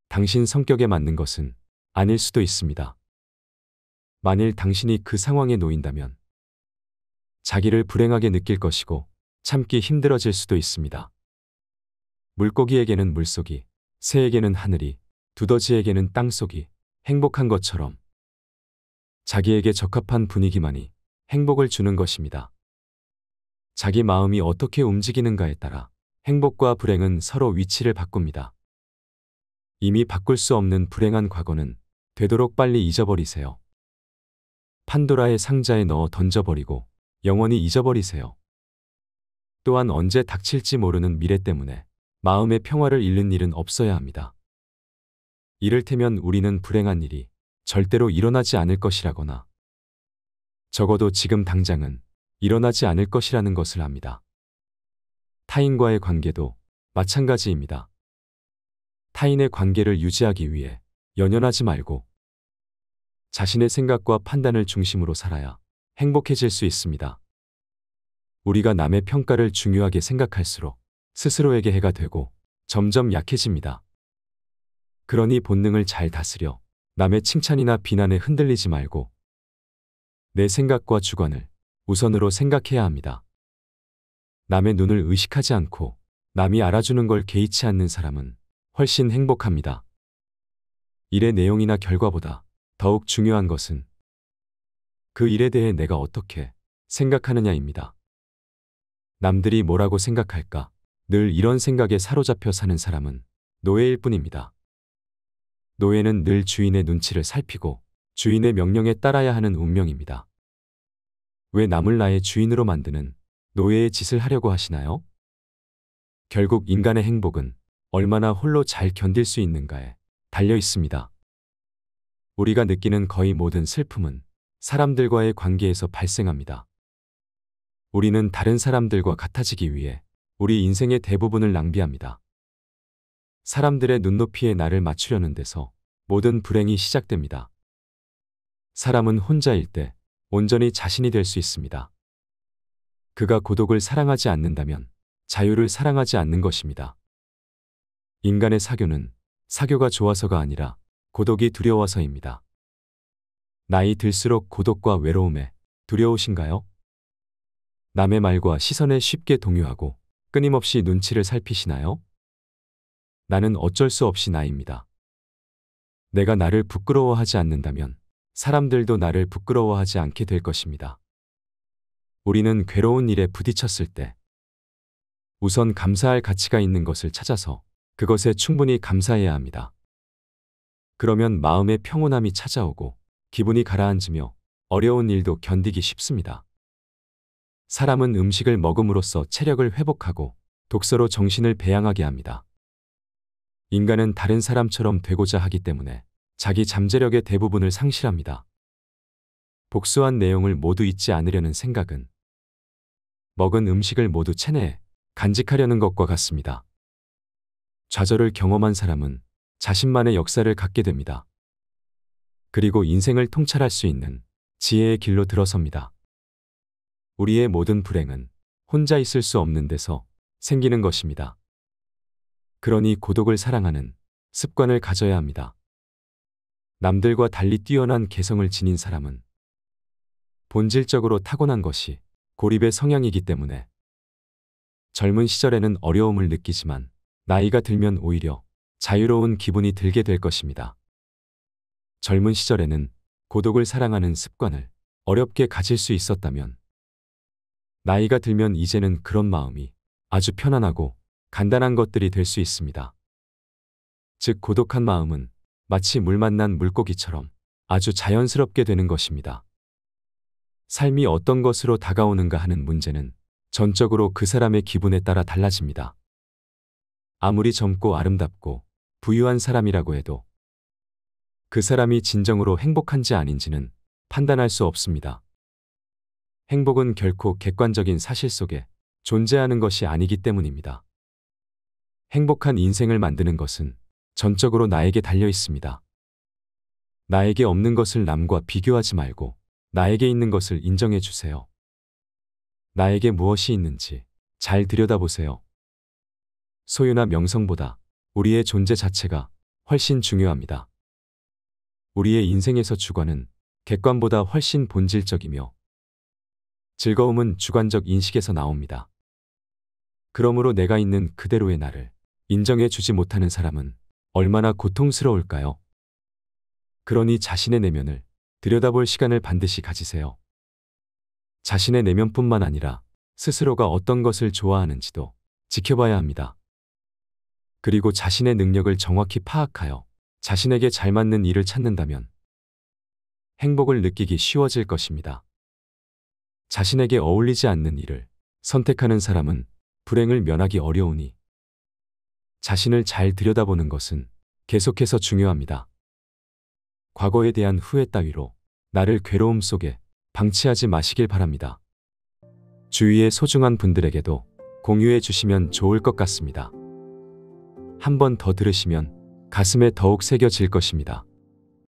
당신 성격에 맞는 것은 아닐 수도 있습니다. 만일 당신이 그 상황에 놓인다면 자기를 불행하게 느낄 것이고 참기 힘들어질 수도 있습니다. 물고기에게는 물속이, 새에게는 하늘이, 두더지에게는 땅속이 행복한 것처럼 자기에게 적합한 분위기만이 행복을 주는 것입니다. 자기 마음이 어떻게 움직이는가에 따라 행복과 불행은 서로 위치를 바꿉니다. 이미 바꿀 수 없는 불행한 과거는 되도록 빨리 잊어버리세요. 판도라의 상자에 넣어 던져버리고 영원히 잊어버리세요. 또한 언제 닥칠지 모르는 미래 때문에 마음의 평화를 잃는 일은 없어야 합니다. 이를테면 우리는 불행한 일이 절대로 일어나지 않을 것이라거나 적어도 지금 당장은 일어나지 않을 것이라는 것을 압니다. 타인과의 관계도 마찬가지입니다. 타인의 관계를 유지하기 위해 연연하지 말고 자신의 생각과 판단을 중심으로 살아야 행복해질 수 있습니다. 우리가 남의 평가를 중요하게 생각할수록 스스로에게 해가 되고 점점 약해집니다. 그러니 본능을 잘 다스려 남의 칭찬이나 비난에 흔들리지 말고 내 생각과 주관을 우선으로 생각해야 합니다. 남의 눈을 의식하지 않고 남이 알아주는 걸 개의치 않는 사람은 훨씬 행복합니다. 일의 내용이나 결과보다 더욱 중요한 것은 그 일에 대해 내가 어떻게 생각하느냐입니다. 남들이 뭐라고 생각할까? 늘 이런 생각에 사로잡혀 사는 사람은 노예일 뿐입니다. 노예는 늘 주인의 눈치를 살피고 주인의 명령에 따라야 하는 운명입니다. 왜 남을 나의 주인으로 만드는 노예의 짓을 하려고 하시나요? 결국 인간의 행복은 얼마나 홀로 잘 견딜 수 있는가에 달려 있습니다. 우리가 느끼는 거의 모든 슬픔은 사람들과의 관계에서 발생합니다. 우리는 다른 사람들과 같아지기 위해 우리 인생의 대부분을 낭비합니다. 사람들의 눈높이에 나를 맞추려는 데서 모든 불행이 시작됩니다. 사람은 혼자일 때 온전히 자신이 될 수 있습니다. 그가 고독을 사랑하지 않는다면 자유를 사랑하지 않는 것입니다. 인간의 사교는 사교가 좋아서가 아니라 고독이 두려워서입니다. 나이 들수록 고독과 외로움에 두려우신가요? 남의 말과 시선에 쉽게 동요하고 끊임없이 눈치를 살피시나요? 나는 어쩔 수 없이 나입니다. 내가 나를 부끄러워하지 않는다면 사람들도 나를 부끄러워하지 않게 될 것입니다. 우리는 괴로운 일에 부딪혔을 때 우선 감사할 가치가 있는 것을 찾아서 그것에 충분히 감사해야 합니다. 그러면 마음의 평온함이 찾아오고 기분이 가라앉으며 어려운 일도 견디기 쉽습니다. 사람은 음식을 먹음으로써 체력을 회복하고 독서로 정신을 배양하게 합니다. 인간은 다른 사람처럼 되고자 하기 때문에 자기 잠재력의 대부분을 상실합니다. 복수한 내용을 모두 잊지 않으려는 생각은 먹은 음식을 모두 체내에 간직하려는 것과 같습니다. 좌절을 경험한 사람은 자신만의 역사를 갖게 됩니다. 그리고 인생을 통찰할 수 있는 지혜의 길로 들어섭니다. 우리의 모든 불행은 혼자 있을 수 없는 데서 생기는 것입니다. 그러니 고독을 사랑하는 습관을 가져야 합니다. 남들과 달리 뛰어난 개성을 지닌 사람은 본질적으로 타고난 것이 고립의 성향이기 때문에 젊은 시절에는 어려움을 느끼지만 나이가 들면 오히려 자유로운 기분이 들게 될 것입니다. 젊은 시절에는 고독을 사랑하는 습관을 어렵게 가질 수 있었다면 나이가 들면 이제는 그런 마음이 아주 편안하고 간단한 것들이 될 수 있습니다. 즉 고독한 마음은 마치 물 만난 물고기처럼 아주 자연스럽게 되는 것입니다. 삶이 어떤 것으로 다가오는가 하는 문제는 전적으로 그 사람의 기분에 따라 달라집니다. 아무리 젊고 아름답고 부유한 사람이라고 해도 그 사람이 진정으로 행복한지 아닌지는 판단할 수 없습니다. 행복은 결코 객관적인 사실 속에 존재하는 것이 아니기 때문입니다. 행복한 인생을 만드는 것은 전적으로 나에게 달려 있습니다. 나에게 없는 것을 남과 비교하지 말고 나에게 있는 것을 인정해 주세요. 나에게 무엇이 있는지 잘 들여다보세요. 소유나 명성보다 우리의 존재 자체가 훨씬 중요합니다. 우리의 인생에서 주관은 객관보다 훨씬 본질적이며 즐거움은 주관적 인식에서 나옵니다. 그러므로 내가 있는 그대로의 나를 인정해 주지 못하는 사람은 얼마나 고통스러울까요? 그러니 자신의 내면을 들여다볼 시간을 반드시 가지세요. 자신의 내면뿐만 아니라 스스로가 어떤 것을 좋아하는지도 지켜봐야 합니다. 그리고 자신의 능력을 정확히 파악하여 자신에게 잘 맞는 일을 찾는다면 행복을 느끼기 쉬워질 것입니다. 자신에게 어울리지 않는 일을 선택하는 사람은 불행을 면하기 어려우니 자신을 잘 들여다보는 것은 계속해서 중요합니다. 과거에 대한 후회 따위로 나를 괴로움 속에 방치하지 마시길 바랍니다. 주위의 소중한 분들에게도 공유해 주시면 좋을 것 같습니다. 한 번 더 들으시면 가슴에 더욱 새겨질 것입니다.